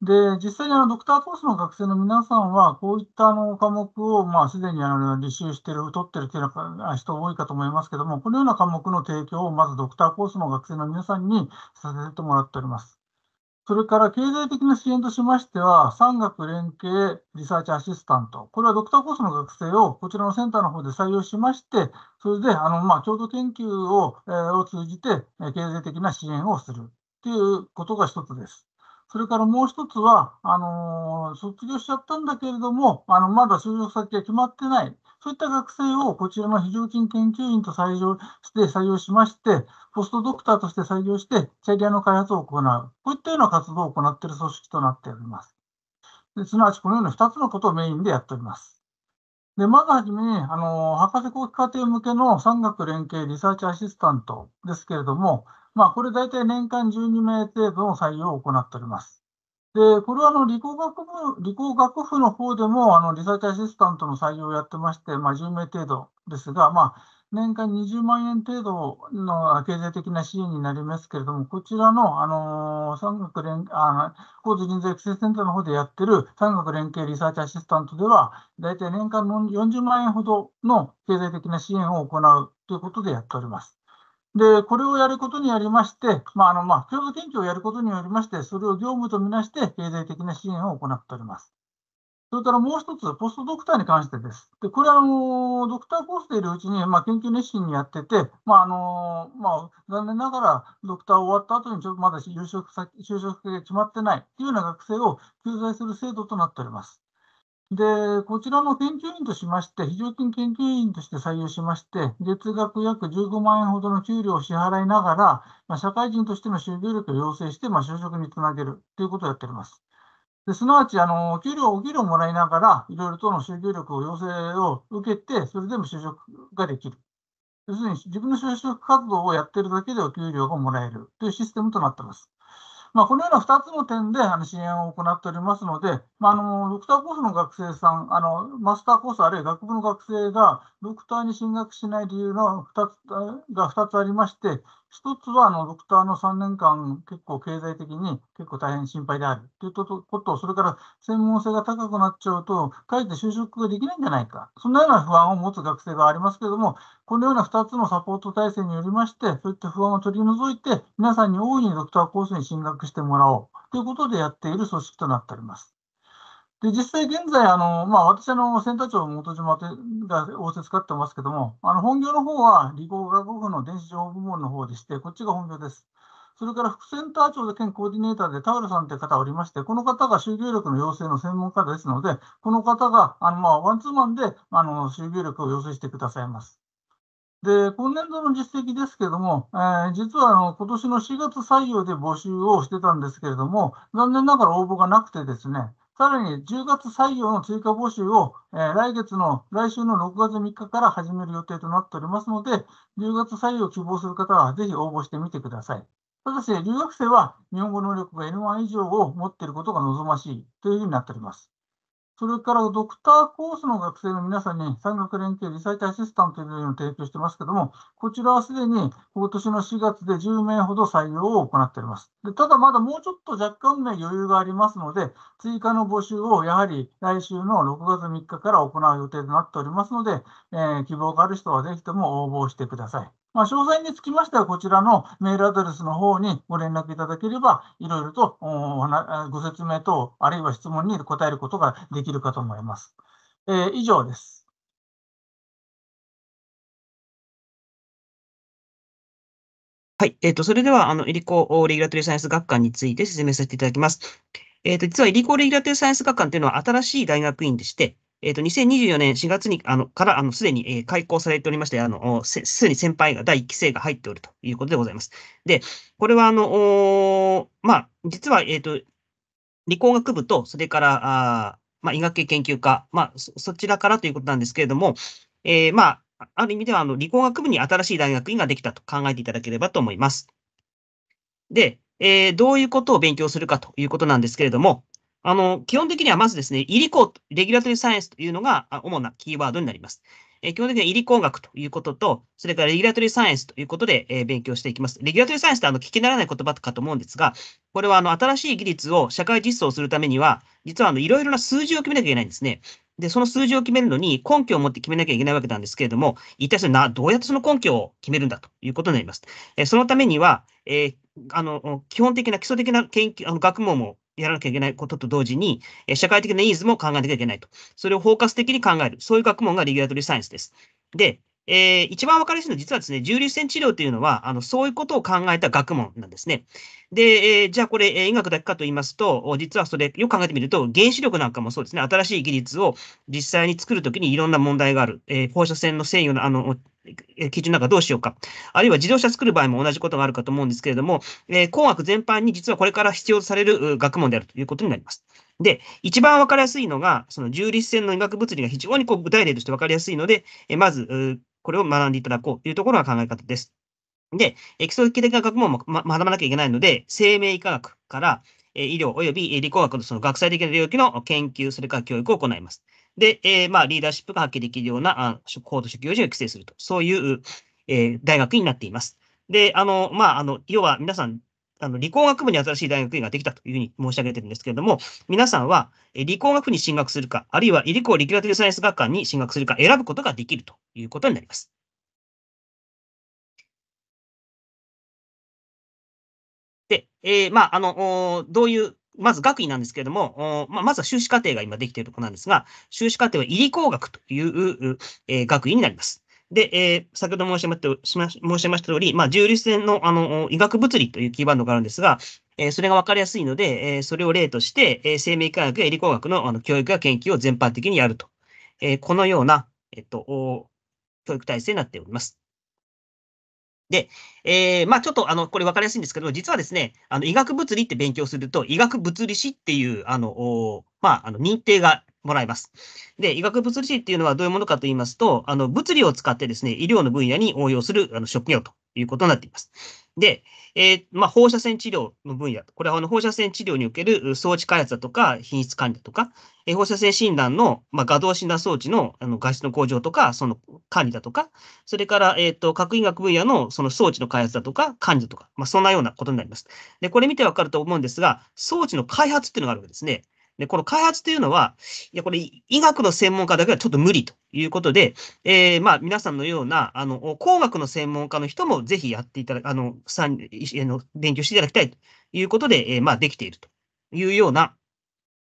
で、実際にあのドクターコースの学生の皆さんは、こういったあの科目を、まあ、すでにあの履修している、取ってるというよ人多いかと思いますけども、このような科目の提供をまずドクターコースの学生の皆さんにさせてもらっております。それから経済的な支援としましては、産学連携リサーチアシスタント、これはドクターコースの学生をこちらのセンターの方で採用しまして、それであの、まあ、共同研究を,、えを通じて経済的な支援をするということが一つです。それからもう一つは、あの卒業しちゃったんだけれども、あのまだ就職先が決まってない、そういった学生をこちらの非常勤研究員と採用して採用しまして、ポストドクターとして採用して、キャリアの開発を行う、こういったような活動を行っている組織となっております。ですなわち、このような2つのことをメインでやっております。でまずはじめに、あの博士後期課程向けの産学連携リサーチアシスタントですけれども、まあ、これ大体年間12名程度の採用を行っております。で、これはあの理工学部、理工学部の方でも、あの、リサーチアシスタントの採用をやってまして、まあ、10名程度ですが、まあ、年間20万円程度の経済的な支援になりますけれども、こちらの、あの、産学連、あの、高知人材育成センターの方でやってる産学連携リサーチアシスタントでは、大体年間の40万円ほどの経済的な支援を行うということでやっております。で、これをやることによりまして、まあ、あの、まあ、共同研究をやることによりまして、それを業務とみなして、経済的な支援を行っております。それからもう一つ、ポストドクターに関してです。で、これは、あの、ドクターコースでいるうちに、まあ、研究熱心にやってて、まあ、あの、まあ、残念ながら、ドクター終わった後に、ちょっとまだ就職先、就職が決まってないというような学生を救済する制度となっております。で、こちらの研究員としまして、非常勤研究員として採用しまして、月額約15万円ほどの給料を支払いながら、まあ、社会人としての就業力を要請して、まあ、就職につなげるということをやっております。ですなわち、あの、給料、お給料をもらいながら、いろいろとの就業力を要請を受けて、それでも就職ができる。要するに、自分の就職活動をやっているだけでお給料がもらえるというシステムとなっています。まあ、このような2つの点であの支援を行っておりますので、まあ、あのドクターコースの学生さんあの、マスターコースあるいは学部の学生がドクターに進学しない理由の2つが2つありまして、一つはあのドクターの3年間、結構経済的に結構大変心配であるということ、それから専門性が高くなっちゃうと、かえって就職ができないんじゃないか、そんなような不安を持つ学生がありますけれども、このような2つのサポート体制によりまして、そういった不安を取り除いて、皆さんに大いにドクターコースに進学してもらおうということでやっている組織となっております。で、実際現在、あの、まあ、私のセンター長元島が応接使ってますけども、あの、本業の方は理工学部の電子情報部門の方でして、こっちが本業です。それから副センター長で兼コーディネーターでタオルさんという方おりまして、この方が集業力の要請の専門家ですので、この方が、あの、まあ、ワンツーマンで、あの、集業力を要請してくださいます。で、今年度の実績ですけれども、えー、実はあの今年の4月採用で募集をしてたんですけれども、残念ながら応募がなくてですね、さらに10月採用の追加募集を、えー、来月の、来週の6月3日から始める予定となっておりますので、10月採用を希望する方はぜひ応募してみてください。ただし、留学生は日本語能力が N1 以上を持っていることが望ましいというふうになっております。それからドクターコースの学生の皆さんに、産学連携リサイトアシスタントというのを提供してますけども、こちらはすでに今年の4月で10名ほど採用を行っております。でただ、まだもうちょっと若干の余裕がありますので、追加の募集をやはり来週の6月3日から行う予定となっておりますので、えー、希望がある人はぜひとも応募してください。まあ、詳細につきましては、こちらのメールアドレスの方にご連絡いただければ、いろいろとご説明等、あるいは質問に答えることができるかと思います。えー、以上です。はい。えっ、ー、と、それでは、あの、イリコレギュラトリーサイエンス学館について説明させていただきます。えっ、ー、と、実はイリコレギュラトリーサイエンス学科というのは新しい大学院でして、えっ、ー、と、2024年4月に、あの、から、あの、すでに、えー、開校されておりまして、あの、すでに先輩が第1期生が入っておるということでございます。で、これは、あの、まあ、実は、えっ、ー、と、理工学部と、それから、あまあ、医学系研究科、まあそ、そちらからということなんですけれども、えー、まあ、ある意味では、あの、理工学部に新しい大学院ができたと考えていただければと思います。で、えー、どういうことを勉強するかということなんですけれども、あの、基本的にはまずですね、イリコー、レギュラトリーサイエンスというのが主なキーワードになります。えー、基本的には医理工学ということと、それからレギュラトリーサイエンスということで、えー、勉強していきます。レギュラトリーサイエンスってあの聞きならない言葉かと思うんですが、これはあの新しい技術を社会実装するためには、実はいろいろな数字を決めなきゃいけないんですね。で、その数字を決めるのに根拠を持って決めなきゃいけないわけなんですけれども、一体それな、どうやってその根拠を決めるんだということになります。えー、そのためには、えー、あの、基本的な基礎的な研究、あの学問もやらなきゃいけないことと同時に、社会的なニーズも考えなきゃいけないと。それを包括的に考える。そういう学問がリギュラトリーサイエンスです。で、えー、一番分かりやすいのは、実はですね、重粒子線治療というのは、あのそういうことを考えた学問なんですね。で、えー、じゃあこれ、え医学だけかと言いますと、実はそれ、よく考えてみると、原子力なんかもそうですね、新しい技術を実際に作るときにいろんな問題がある。えー、放射線の制御の、あの、基準なんかどうしようか。あるいは自動車作る場合も同じことがあるかと思うんですけれども、えー、工学全般に実はこれから必要とされる学問であるということになります。で、一番分かりやすいのが、その重粒子線の医学物理が非常にこう具体例として分かりやすいので、えまず、これを学んでいただこうというところが考え方です。で、基礎的な学問も学ばなきゃいけないので、生命医科学から医療及び理工学のその学際的な領域の研究、それから教育を行います。で、えー、まあ、リーダーシップが発揮できるような高度職業人を育成すると、そういう、えー、大学になっています。で、あの、まあ、あの、要は皆さん、あの理工学部に新しい大学院ができたというふうに申し上げてるんですけれども、皆さんは理工学部に進学するか、あるいは理工リキュラティブサイエンス学科に進学するか選ぶことができるということになります。で、えー、まあ、あの、どういう、まず学位なんですけれども、まあ、まずは修士課程が今できているところなんですが、修士課程は医理工学という、え学位になります。で、えー、先ほど申しました申し上げました通り、まあ、重粒子線のあの医学物理というキーワードがあるんですが、えー、それが分かりやすいので、えー、それを例として、えー、生命科学や理工学のあの教育や研究を全般的にやると。えー、このような、えっと、教育体制になっております。で、えー、まあちょっとあの、これ分かりやすいんですけど、実はですね、あの、医学物理って勉強すると、医学物理士っていう、あの、まあ、あの、認定がもらいます。で、医学物理士っていうのはどういうものかと言いますと、あの、物理を使ってですね、医療の分野に応用するあの職業ということになっています。で、えー、まあ、放射線治療の分野、これはあの放射線治療における装置開発だとか、品質管理だとか、えー、放射線診断の、まあ、画像診断装置のあの画質の向上とか、その管理だとか、それから、えーと、と核医学分野のその装置の開発だとか、管理だとか、まあ、そんなようなことになります。で、これ見てわかると思うんですが、装置の開発っていうのがあるわけですね。で、この開発というのは、いや、これ、医学の専門家だけはちょっと無理ということで、えー、まあ、皆さんのような、あの、工学の専門家の人もぜひやっていただく、あの、参の勉強していただきたいということで、えー、まあ、できているというような、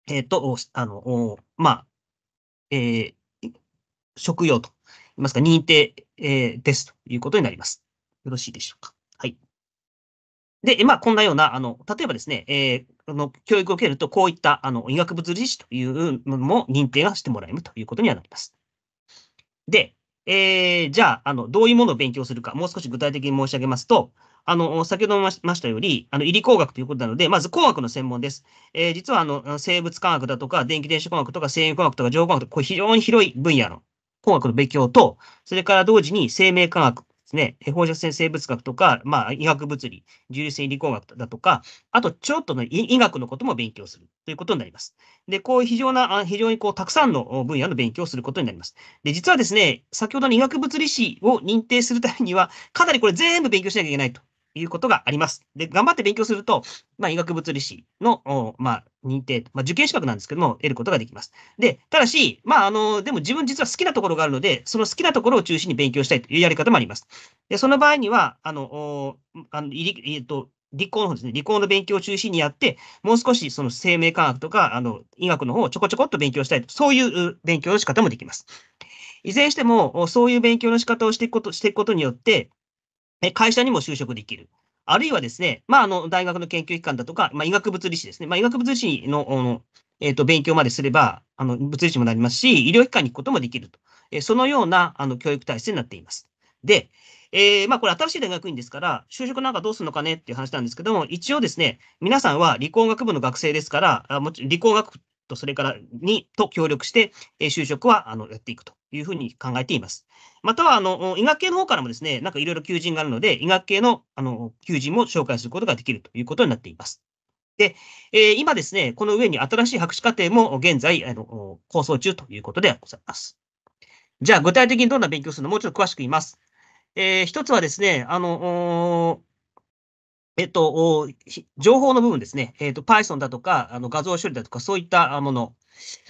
えっ、ー、と、あの、まあ、えー、職業と言いますか、認定、えー、ですということになります。よろしいでしょうか。で、まあ、こんなような、あの、例えばですね、えー、あの、教育を受けると、こういった、あの、医学物理士というものも認定がしてもらえるということにはなります。で、えー、じゃあ、あの、どういうものを勉強するか、もう少し具体的に申し上げますと、あの、先ほども言いましたより、あの、医理工学ということなので、まず工学の専門です。えー、実は、あの、生物科学だとか、電気電子工学とか、生命工学とか、情報科学とか、これ非常に広い分野の工学の勉強と、それから同時に生命科学、ですね、放射線生物学とか、まあ、医学物理、重粒子理工学だとか、あとちょっとの医学のことも勉強するということになります。で、こういう非常な、非常にこうたくさんの分野の勉強をすることになります。で、実はですね、先ほどの医学物理士を認定するためには、かなりこれ全部勉強しなきゃいけないということがあります。で、頑張って勉強すると、まあ、医学物理士の、まあ、認定、まあ、受験資格なんですけども、得ることができます。で、ただし、まあ、あの、でも自分実は好きなところがあるので、その好きなところを中心に勉強したいというやり方もあります。で、その場合には、あの、あのえっと、理工の方ですね、理工の勉強を中心にやって、もう少しその生命科学とか、あの、医学の方をちょこちょこっと勉強したいと、そういう勉強の仕方もできます。いずれにしても、そういう勉強の仕方をしていくこと、していくことによって、会社にも就職できる。あるいはですね、まあ、あの大学の研究機関だとか、まあ、医学物理士ですね、まあ、医学物理士のの、えー、と勉強まですれば、あの物理士もなりますし、医療機関に行くこともできると、えそのようなあの教育体制になっています。で、えー、まあ、これ、新しい大学院ですから、就職なんかどうするのかねっていう話なんですけども、一応ですね、皆さんは理工学部の学生ですから、あもち理工学部とそれからにと協力して、え就職はあのやっていくというふうに考えています。または、あの、医学系の方からもですね、なんかいろいろ求人があるので、医学系の、あの、求人も紹介することができるということになっています。で、えー、今ですね、この上に新しい博士課程も現在、あの、構想中ということでございます。じゃあ、具体的にどんな勉強するのもうちょっと詳しく言います。えー、一つはですね、あの、えっと、情報の部分ですね。えっと、Python だとか、あの画像処理だとか、そういったもの。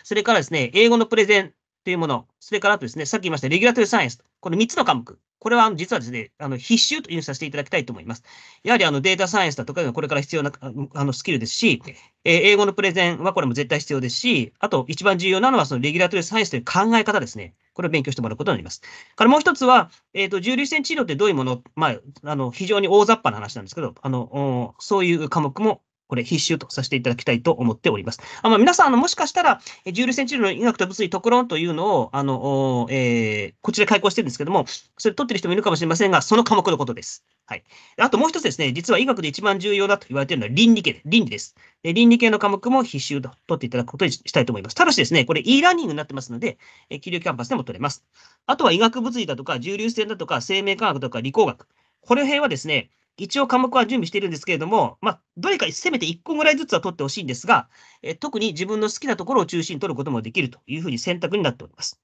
それからですね、英語のプレゼンというもの、それからとですね、さっき言いましたレギュラトリーサイエンス、この3つの科目、これは実はですね、あの必修というふうにさせていただきたいと思います。やはりあのデータサイエンスだとかこれから必要なあのスキルですし、えー、英語のプレゼンはこれも絶対必要ですし、あと一番重要なのはそのレギュラトリーサイエンスという考え方ですね。これを勉強してもらうことになります。からもう一つは、えっ、ー、と、重粒子線治療ってどういうもの、まあ、あの、非常に大雑把な話なんですけど、あの、そういう科目もこれ必修とさせていただきたいと思っております。あまあ、皆さん、あの、もしかしたら、重チ線治療の医学と物理特論というのを、あの、えー、こちら開講してるんですけども、それ取ってる人もいるかもしれませんが、その科目のことです。はい。あともう一つですね、実は医学で一番重要だと言われているのは倫理系、倫理です。で倫理系の科目も必修と取っていただくことにしたいと思います。ただしですね、これ e ラーニングになってますので、え気流キャンパスでも取れます。あとは医学物理だとか、重粒線だとか、生命科学とか、理工学。この辺はですね、一応科目は準備しているんですけれども、まあ、どれかせめて1個ぐらいずつは取ってほしいんですが、え特に自分の好きなところを中心に取ることもできるというふうに選択になっております。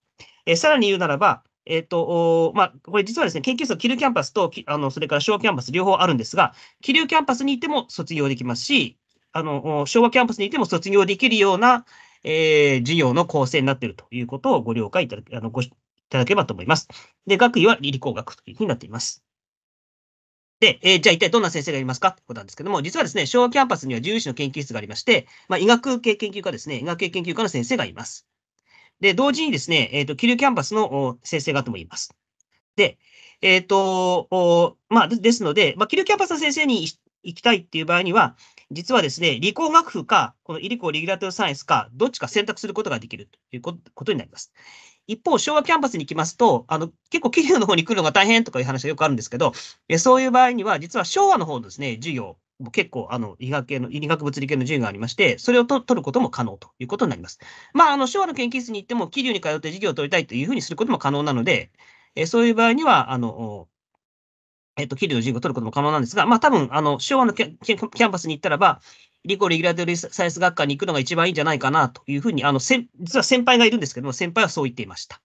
えさらに言うならば、えっ、ー、と、まあ、これ実はですね、研究室の桐生キャンパスと、あの、それから昭和キャンパス両方あるんですが、桐生キャンパスにいても卒業できますし、あの、昭和キャンパスにいても卒業できるような、えー、授業の構成になっているということをご了解いただけ、あの、ご、いただければと思います。で、学位は理理工学というふうになっています。で、えー、じゃあ一体どんな先生がいますかってことなんですけども、実はですね、昭和キャンパスには獣医師の研究室がありまして、まあ、医学系研究家ですね、医学系研究家の先生がいます。で、同時にですね、えっ、ー、と、桐生キャンパスの先生方もいます。で、えっ、ー、と、まあ、ですので、まあ、桐キャンパスの先生に行きたいっていう場合には、実はですね、理工学部か、この医理工リギュラトルサイエンスか、どっちか選択することができるということになります。一方、昭和キャンパスに行きますと、あの、結構桐生の方に来るのが大変とかいう話がよくあるんですけど、えそういう場合には、実は昭和の方のですね、授業、結構、あの、医学系の、医学物理系の授業がありまして、それをと取ることも可能ということになります。まあ、あの、昭和の研究室に行っても、桐生に通って授業を取りたいというふうにすることも可能なので、えそういう場合には、あの、えっと、桐生の授業を取ることも可能なんですが、まあ、多分、あの、昭和のキャキャンパスに行ったらば、リコ・レギュラトリーサイエンス学科に行くのが一番いいんじゃないかなというふうに、あの、実は先輩がいるんですけども、先輩はそう言っていました。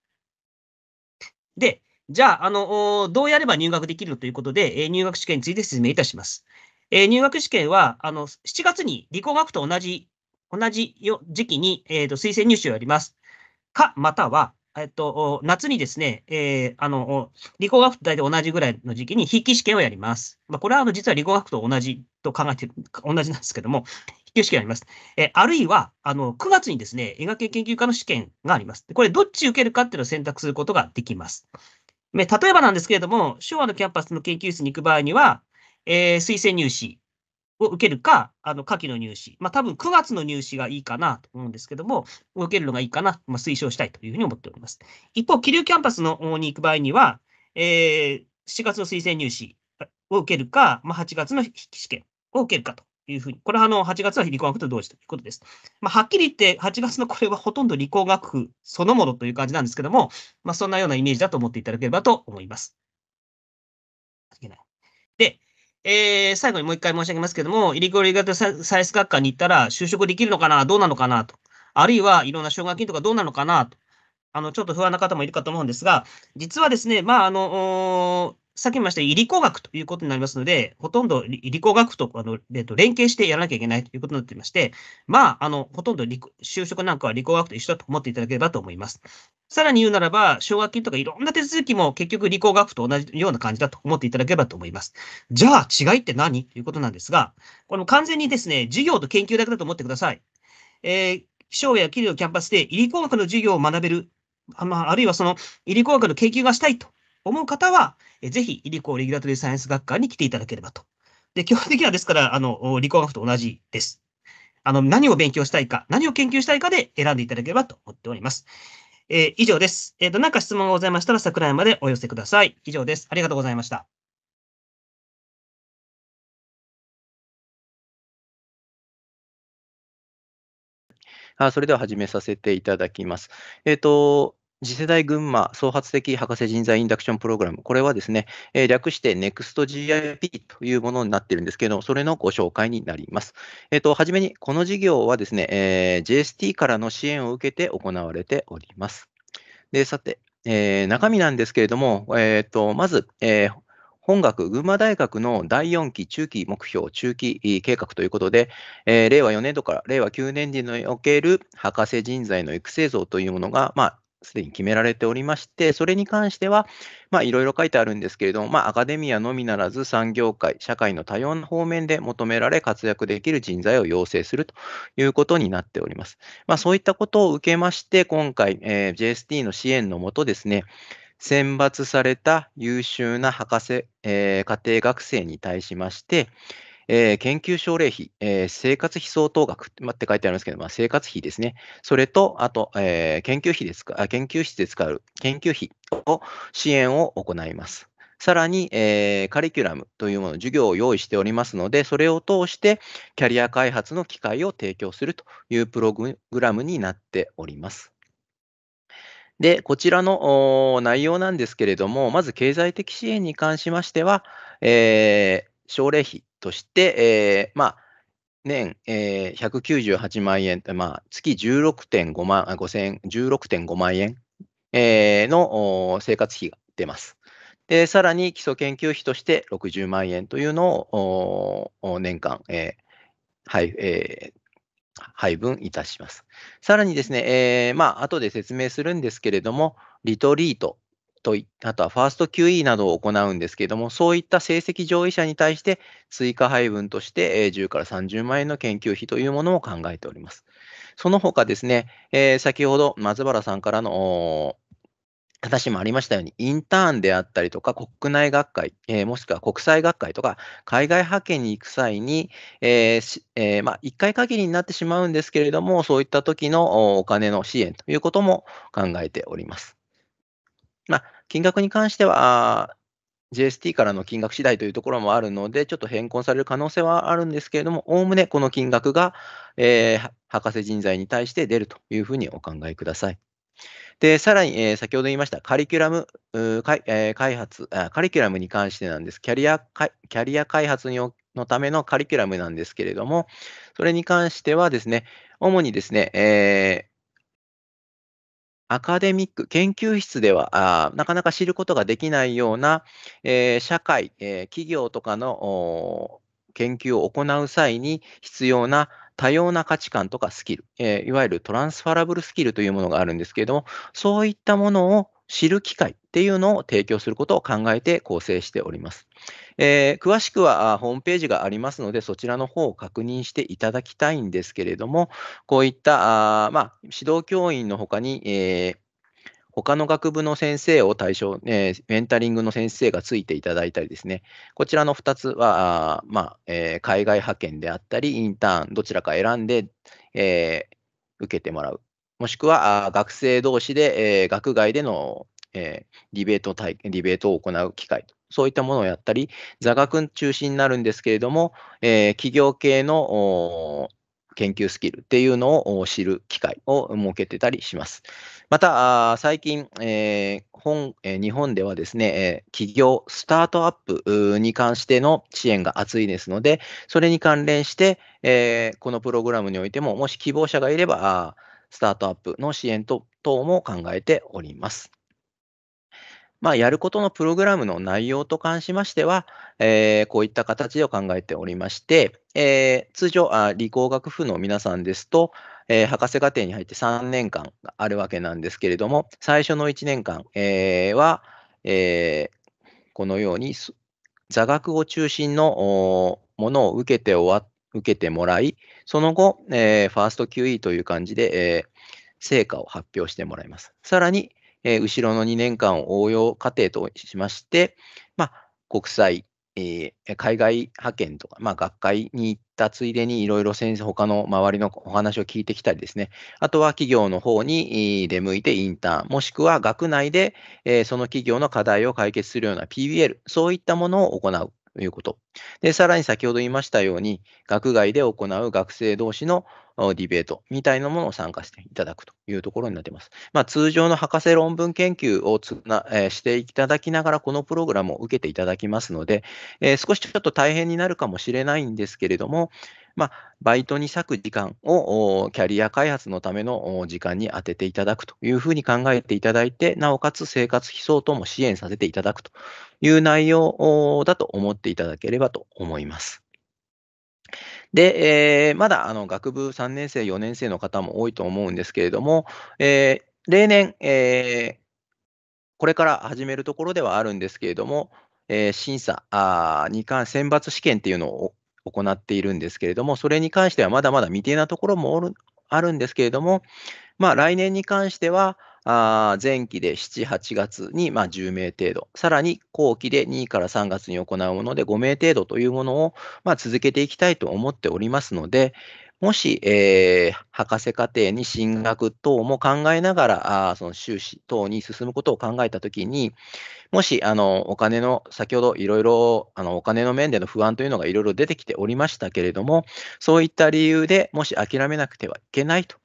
で、じゃあ、あの、どうやれば入学できるのということで、え入学試験について説明いたします。え入学試験は、あの、7月に理工学と同じ、同じ時期に、えーと推薦入試をやります。か、または、えっと、夏にですね、えー、あの、理工学部と大体同じぐらいの時期に筆記試験をやります。まあ、これはあの実は理工学部と同じと考えてる、同じなんですけども、筆記試験あります。えー、あるいは、あの、9月にですね、医学系研究科の試験があります。これ、どっち受けるかっていうのを選択することができます。例えばなんですけれども、昭和のキャンパスの研究室に行く場合には、えー、推薦入試、を受けるか、あの、夏季の入試、まあ、多分9月の入試がいいかなと思うんですけども、受けるのがいいかな、まあ、推奨したいというふうに思っております。一方、気流キャンパスのに行く場合には、えー、7月の推薦入試を受けるか、まあ、8月の筆記試験を受けるかというふうに、これはあの8月は理工学部と同時ということです。まあ、はっきり言って、8月のこれはほとんど理工学部そのものという感じなんですけども、まあ、そんなようなイメージだと思っていただければと思います。えー、最後にもう一回申し上げますけども、イリコリ型サイエンス学科に行ったら就職できるのかな、どうなのかなと。あるいはいろんな奨学金とかどうなのかなと。あの、ちょっと不安な方もいるかと思うんですが、実はですね、まあ、あの、さっき言いました、医り工学ということになりますので、ほとんど医理工学とあの、えと、連携してやらなきゃいけないということになっていまして、まあ、あの、ほとんど就職なんかは理工学と一緒だと思っていただければと思います。さらに言うならば、奨学金とかいろんな手続きも結局理工学部と同じような感じだと思っていただければと思います。じゃあ違いって何ということなんですが、これも完全にですね、授業と研究だけだと思ってください。えー、気象や企業キャンパスで医理工学の授業を学べる、あ,、まあ、あるいはその医理工学の研究がしたいと思う方は、えー、ぜひ医理工レギュラトリーサイエンス学科に来ていただければと。で、基本的にはですから、あの、理工学と同じです。あの、何を勉強したいか、何を研究したいかで選んでいただければと思っております。えー、以上です。えっ、ー、と、なんか質問がございましたら桜井までお寄せください。以上です。ありがとうございました。あそれでは始めさせていただきます。えっ、ー、と、次世代群馬創発的博士人材インダクションプログラム、これはですね、えー、略して NEXTGIP というものになっているんですけど、それのご紹介になります。えっ、ー、と、はじめに、この事業はですね、えー、JST からの支援を受けて行われております。で、さて、えー、中身なんですけれども、えー、と、まず、えー、本学群馬大学の第4期中期目標、中期計画ということで、えー、令和4年度から令和9年度における博士人材の育成像というものが、まあ、すでに決められておりまして、それに関しては、まいろいろ書いてあるんですけれども、まあ、アカデミアのみならず産業界、社会の多様な方面で求められ活躍できる人材を養成するということになっております。まあ、そういったことを受けまして、今回、えー、JST の支援のもとですね、選抜された優秀な博士、えー、家庭学生に対しまして、えー、研究奨励費、えー、生活費相当額って書いてありますけど、まあ、生活費ですね。それと、あと、えー、研究費ですか、研究室で使う研究費を支援を行います。さらに、えー、カリキュラムというもの、授業を用意しておりますので、それを通してキャリア開発の機会を提供するというプログラムになっております。で、こちらの内容なんですけれども、まず経済的支援に関しましては、えー、奨励費として、えー、まあ、年、えー、198万円、まあ、月16.5万、千、万円、えー、の生活費が出ます。で、さらに基礎研究費として60万円というのを年間、えーはいえー、配分いたします。さらにですね、えー、まあ、後で説明するんですけれども、リトリートとい、あとはファースト QE などを行うんですけれども、そういった成績上位者に対して追加配分として10から30万円の研究費というものを考えております。その他ですね、えー、先ほど松原さんからの話もありましたように、インターンであったりとか、国内学会、えー、もしくは国際学会とか、海外派遣に行く際に、えーえー、まあ、1回限りになってしまうんですけれども、そういった時のお金の支援ということも考えております。まあ、金額に関しては、JST からの金額次第というところもあるので、ちょっと変更される可能性はあるんですけれども、おおむねこの金額が、えー、博士人材に対して出るというふうにお考えください。で、さらに、えー、先ほど言いましたカリキュラム、えー、開発あ、カリキュラムに関してなんです。キャリアキャリア開発にのためのカリキュラムなんですけれども、それに関してはですね、主にですね、えー、アカデミック、研究室では、あなかなか知ることができないような、えー、社会、えー、企業とかの研究を行う際に必要な多様な価値観とかスキル、えー、いわゆるトランスファラブルスキルというものがあるんですけれども、そういったものを知る機会、っていうのを提供することを考えて構成しております。えー、詳しくはホームページがありますので、そちらの方を確認していただきたいんですけれども、こういったあ、まあ、指導教員の他に、えー他の学部の先生を対象、えー、メンタリングの先生がついていただいたりですね、こちらの2つは、あまあえー、海外派遣であったり、インターン、どちらか選んで、えー、受けてもらう。もしくは、あ学生同士で、えー、学外でのえー、ディベート体ディベートを行う機会と、そういったものをやったり、座学中心になるんですけれども、えー、企業系の研究スキルっていうのを知る機会を設けてたりします。また、最近、えー、本え日本ではですね、企業スタートアップに関しての支援が厚いですので、それに関連して、えー、このプログラムにおいても、もし希望者がいれば、スタートアップの支援等も考えております。まあ、やることのプログラムの内容と関しましては、えー、こういった形で考えておりまして、えー、通常あ、理工学部の皆さんですと、えー、博士課程に入って3年間あるわけなんですけれども、最初の1年間、えー、は、えー、このように座学を中心のものを受けて終わ受けてもらい、その後、えー、ファースト QE という感じで、えー、成果を発表してもらいます。さらに、えー、後ろの2年間を応用過程としまして、まあ、国際、えー、海外派遣とか、まあ、学会に行ったついでにいろいろ先生、他の周りのお話を聞いてきたりですね、あとは企業の方に出向いてインターン、もしくは学内で、えー、その企業の課題を解決するような PBL、そういったものを行うということ。で、さらに先ほど言いましたように、学外で行う学生同士のディベートみたいなものを参加していただくというところになっています。まあ、通常の博士論文研究をつな、えー、していただきながら、このプログラムを受けていただきますので、えー、少しちょっと大変になるかもしれないんですけれども、まあ、バイトに割く時間をキャリア開発のための時間に充てていただくというふうに考えていただいて、なおかつ生活費相当も支援させていただくという内容だと思っていただければと思います。で、えー、まだあの学部3年生、4年生の方も多いと思うんですけれども、えー、例年、えー、これから始めるところではあるんですけれども、えー、審査あに関選抜試験っていうのを行っているんですけれども、それに関してはまだまだ未定なところもあるんですけれども、まあ、来年に関しては、あ前期で7、8月にま10名程度、さらに後期で2から3月に行うもので5名程度というものをま続けていきたいと思っておりますので、もし、えー、博士課程に進学等も考えながら、あその修士等に進むことを考えたときに、もし、あの、お金の、先ほどいろいろ、あの、お金の面での不安というのがいろいろ出てきておりましたけれども、そういった理由でもし諦めなくてはいけないと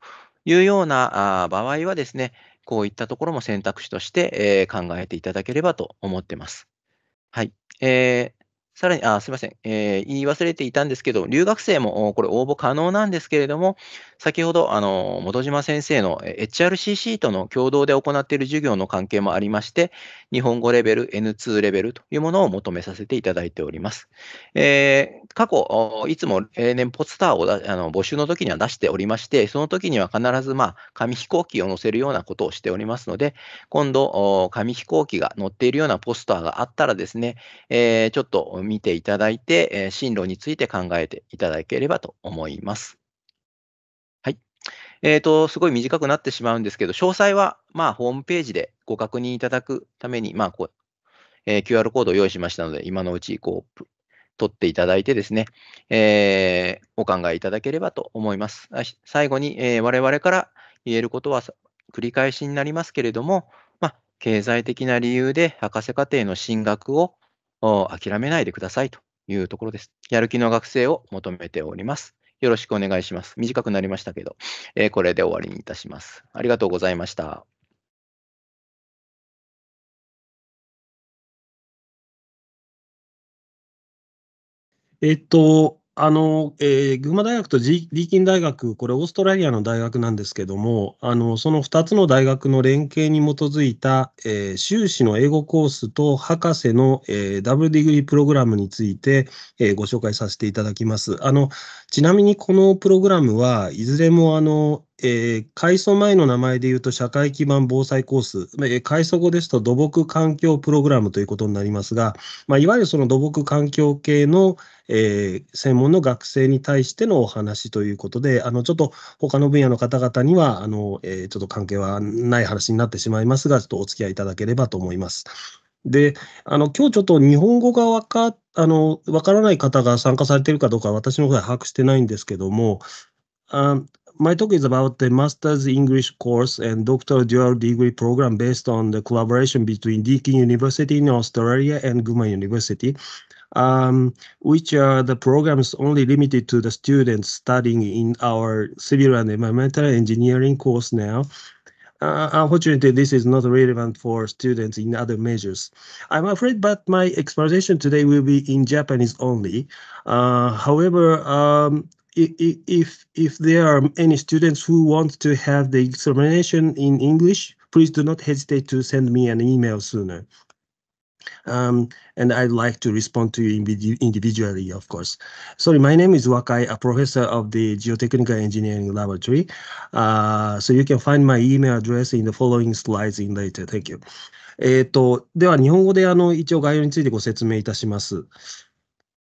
いうようなあ場合はですね、こういったところも選択肢として、え考えていただければと思ってます。はい。えさらに、あすみません、えー、言い忘れていたんですけど、留学生もこれ応募可能なんですけれども、先ほど、あの、元島先生の HRCC との共同で行っている授業の関係もありまして、日本語レベル、N2 レベルというものを求めさせていただいております。えー、過去、いつも例年ポスターをあの募集の時には出しておりまして、その時には必ず、まあ、紙飛行機を載せるようなことをしておりますので、今度、紙飛行機が載っているようなポスターがあったらですね、えー、ちょっと見ていただいて、え進路について考えていただければと思います。はい。えっ、ー、と、すごい短くなってしまうんですけど、詳細は、まあ、ホームページでご確認いただくために、まあ、こう、えー、QR コードを用意しましたので、今のうち、こう、取っていただいてですね、えー、お考えいただければと思います。最後に、えー、我々から言えることは繰り返しになりますけれども、まあ、経済的な理由で博士課程の進学を諦めないでくださいというところです。やる気の学生を求めております。よろしくお願いします。短くなりましたけど、えー、これで終わりにいたします。ありがとうございました。えっと、あの、えー、群馬大学とリーキン大学、これ、オーストラリアの大学なんですけども、あのその2つの大学の連携に基づいた、えー、修士の英語コースと博士の、えー、ダブルディグリープログラムについて、えー、ご紹介させていただきます。あのちなみに、このプログラムはいずれもあのえー、改装前の名前で言うと、社会基盤防災コース、えー、改装後ですと土木環境プログラムということになりますが、まあ、いわゆるその土木環境系の、えー、専門の学生に対してのお話ということで、あのちょっと他の分野の方々にはあの、えー、ちょっと関係はない話になってしまいますが、ちょっとお付き合いいただければと思います。で、あの今日ちょっと日本語がわかあのわからない方が参加されているかどうか、私の方で把握してないんですけども、あ my talk is about the master's English course and doctoral dual degree program based on the collaboration between Deakin University in Australia and Guma University, um, which are the programs only limited to the students studying in our civil and environmental engineering course now. Uh, unfortunately, this is not relevant for students in other majors. I'm afraid, but my explanation today will be in Japanese only. Uh, however, um, if if there are any students who want to have the examination in English, please do not hesitate to send me an email sooner. Um, and I'd like to respond to you individually, of course. Sorry, my name is Wakai, a professor of the Geotechnical Engineering Laboratory. Uh, so you can find my email address in the following slides in later. Thank you. えっとでは日本語であの一応概要についてご説明いたします。Eh,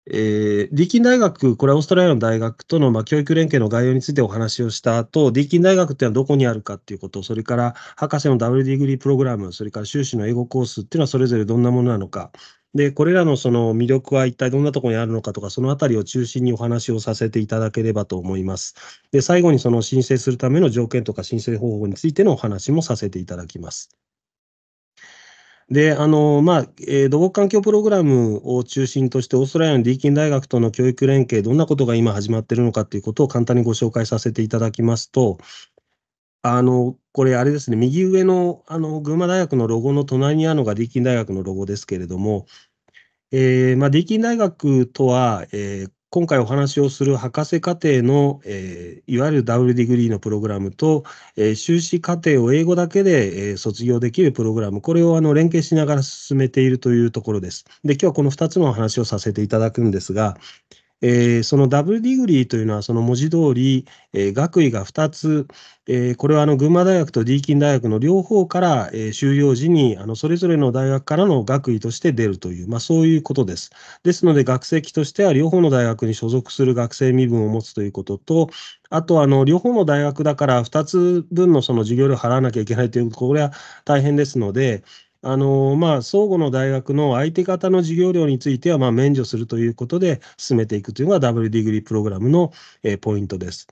えー、ディーキン大学、これはオーストラリアの大学との、まあ、教育連携の概要についてお話をした後、ディーキン大学っていうのはどこにあるかっていうこと、それから博士のダブルディグリープログラム、それから修士の英語コースっていうのはそれぞれどんなものなのか、で、これらのその魅力は一体どんなところにあるのかとか、そのあたりを中心にお話をさせていただければと思います。で、最後にその申請するための条件とか申請方法についてのお話もさせていただきます。で、あの、まあ、えー、土木環境プログラムを中心として、オーストラリアのディーキン大学との教育連携、どんなことが今始まっているのかということを簡単にご紹介させていただきますと、あの、これあれですね、右上の、あの、群馬大学のロゴの隣にあるのがディーキン大学のロゴですけれども、えー、まあ、ディーキン大学とは、えー、今回お話をする博士課程の、えー、いわゆるダブルディグリーのプログラムと、えー、修士課程を英語だけで、えー、卒業できるプログラム、これをあの連携しながら進めているというところです。で、今日はこの2つのお話をさせていただくんですが、えー、そのダブルディグリーというのはその文字通り、えー、学位が2つ、えー、これはあの群馬大学とディーキン大学の両方から、え修了時にあのそれぞれの大学からの学位として出るという、まあ、そういうことです。ですので学籍としては両方の大学に所属する学生身分を持つということと、あとあの両方の大学だから2つ分のその授業料を払わなきゃいけないというこれは大変ですので、あのまあ、相互の大学の相手方の授業料については、まあ、免除するということで進めていくというのがダブルディグリープログラムの、えー、ポイントです。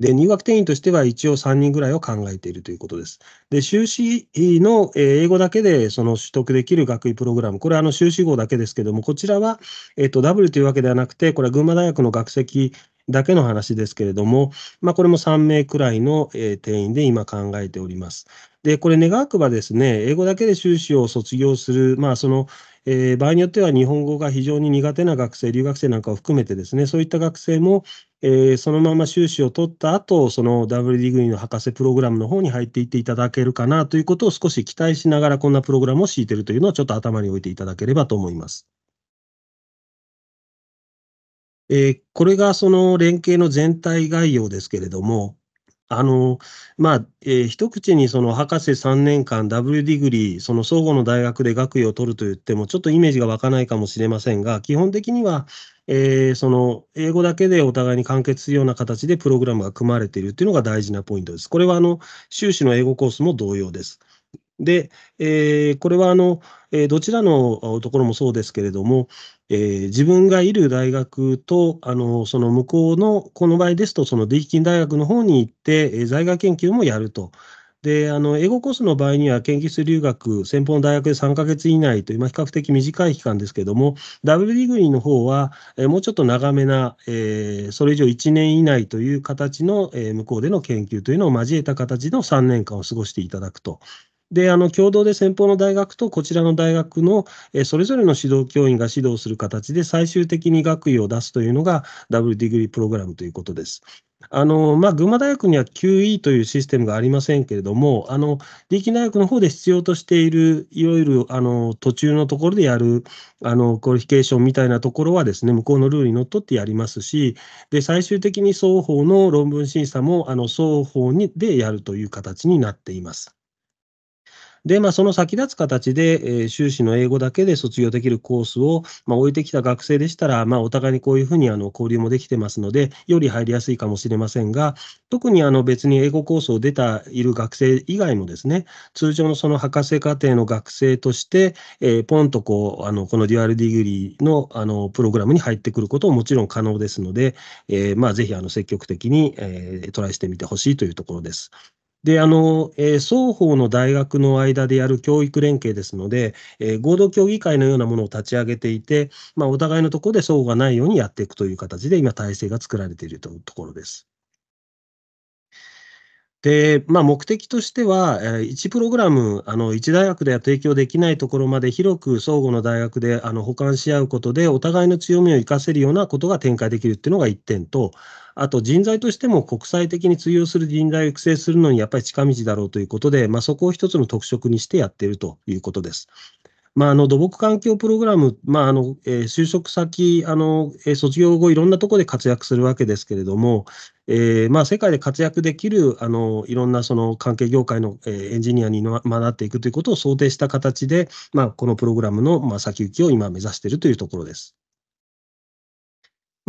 で、入学定員としては一応3人ぐらいを考えているということです。で、修士の英語だけでその取得できる学位プログラム、これはあの修士号だけですけども、こちらは、えっと、ルというわけではなくて、これは群馬大学の学籍だけの話ですけれども、まあ、これも3名くらいの定員で今考えております。で、これ願わくばですね、英語だけで修士を卒業する、まあ、その、えー、場合によっては日本語が非常に苦手な学生、留学生なんかを含めてですね、そういった学生も、えー、そのまま修士を取った後、その W ブディグリーの博士プログラムの方に入っていっていただけるかなということを少し期待しながら、こんなプログラムを敷いているというのをちょっと頭に置いていただければと思います。えー、これがその連携の全体概要ですけれども、あの、まあ、えー、一口にその博士3年間、ダブルディグリー、その相互の大学で学位を取ると言っても、ちょっとイメージが湧かないかもしれませんが、基本的には、えー、その英語だけでお互いに完結するような形でプログラムが組まれているというのが大事なポイントです。これはあの修士の英語コースも同様です。で、えー、これはあの、えー、どちらのところもそうですけれども、えー、自分がいる大学とあのその向こうのこの場合ですとそのディキン大学の方に行って、え在外研究もやると。であの英語コースの場合には研究室留学先方の大学で3ヶ月以内という、まあ、比較的短い期間ですけれどもダブルディグリーの方は、えもうちょっと長めな、えー、それ以上1年以内という形の、え向こうでの研究というのを交えた形の3年間を過ごしていただくとで、あの、共同で先方の大学とこちらの大学の、えそれぞれの指導教員が指導する形で最終的に学位を出すというのがダブルディグリープログラムということです。あのまあ、群馬大学には QE というシステムがありませんけれども、あの立教大学の方で必要としている、いろいろあの途中のところでやるあのクオリフィケーションみたいなところはです、ね、向こうのルールにのっとってやりますし、で最終的に双方の論文審査もあの双方にでやるという形になっています。で、まあ、その先立つ形で、えー、修士の英語だけで卒業できるコースを、まあ、置いてきた学生でしたら、まあ、お互いにこういうふうにあの交流もできてますので、より入りやすいかもしれませんが、特にあの別に英語コースを出たいる学生以外もですね、通常のその博士課程の学生として、えー、ポンとこう、あのこのデュアルディグリーのあのプログラムに入ってくることももちろん可能ですので、えー、まあ、ぜひあの積極的に、えー、トライしてみてほしいというところです。で、あの、えー、双方の大学の間でやる教育連携ですので、えー、合同協議会のようなものを立ち上げていて、まあ、お互いのところで相互がないようにやっていくという形で、今、体制が作られているというところです。で、まあ、目的としては、1プログラム、あの1大学では提供できないところまで広く相互の大学であの保管し合うことで、お互いの強みを生かせるようなことが展開できるっていうのが1点と、あと人材としても国際的に通用する人材を育成するのにやっぱり近道だろうということで、まあ、そこを一つの特色にしてやっているということです。まあ、あの土木環境プログラム、まああのえー、就職先あの、えー、卒業後、いろんなところで活躍するわけですけれども、えーまあ、世界で活躍できるあのいろんなその関係業界の、えー、エンジニアに学っていくということを想定した形で、まあ、このプログラムの、まあ、先行きを今、目指しているというところです。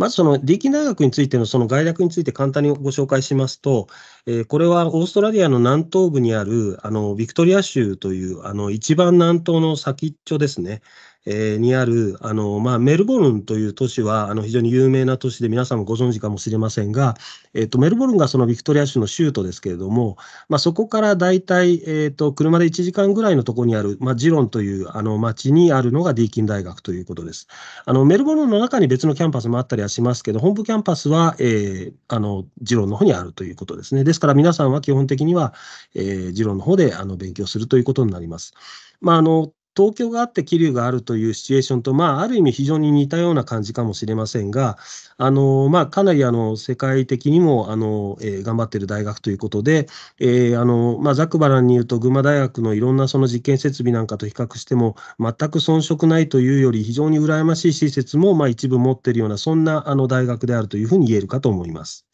まずそのリーキ大学についてのその概略について簡単にご紹介しますと、えー、これはオーストラリアの南東部にあるあのビクトリア州というあの一番南東の先っちょですね。えー、にあるあの、まあ、メルボルンという都市はあの非常に有名な都市で皆さんもご存知かもしれませんが、えーと、メルボルンがそのビクトリア州の州都ですけれども、まあ、そこから大体、えーと、と車で1時間ぐらいのところにある、まあ、ジロンというあの町にあるのがディーキン大学ということです。あのメルボルンの中に別のキャンパスもあったりはしますけど、本部キャンパスは、えー、あのジロンの方にあるということですね。ですから皆さんは基本的には、えー、ジロンの方であの勉強するということになります。まあ、あの東京があって桐生があるというシチュエーションと、まあ、ある意味非常に似たような感じかもしれませんが、あのまあ、かなりあの世界的にもあの、えー、頑張っている大学ということで、えーあのまあ、ザクバランに言うと群馬大学のいろんなその実験設備なんかと比較しても全く遜色ないというより非常に羨ましい施設も、まあ、一部持っているようなそんなあの大学であるというふうに言えるかと思います。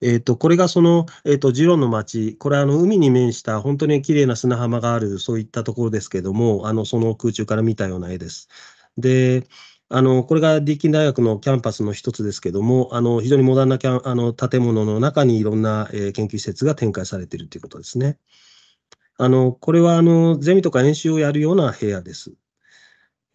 えっ、ー、と、これがその、えっ、ー、と、ジロンの町、これはあの海に面した本当に綺麗な砂浜がある、そういったところですけども、あの、その空中から見たような絵です。で、あの、これがディーキン大学のキャンパスの一つですけども、あの、非常にモダンなキャンあの建物の中にいろんな、えー、研究施設が展開されているということですね。あの、これはあの、ゼミとか演習をやるような部屋です。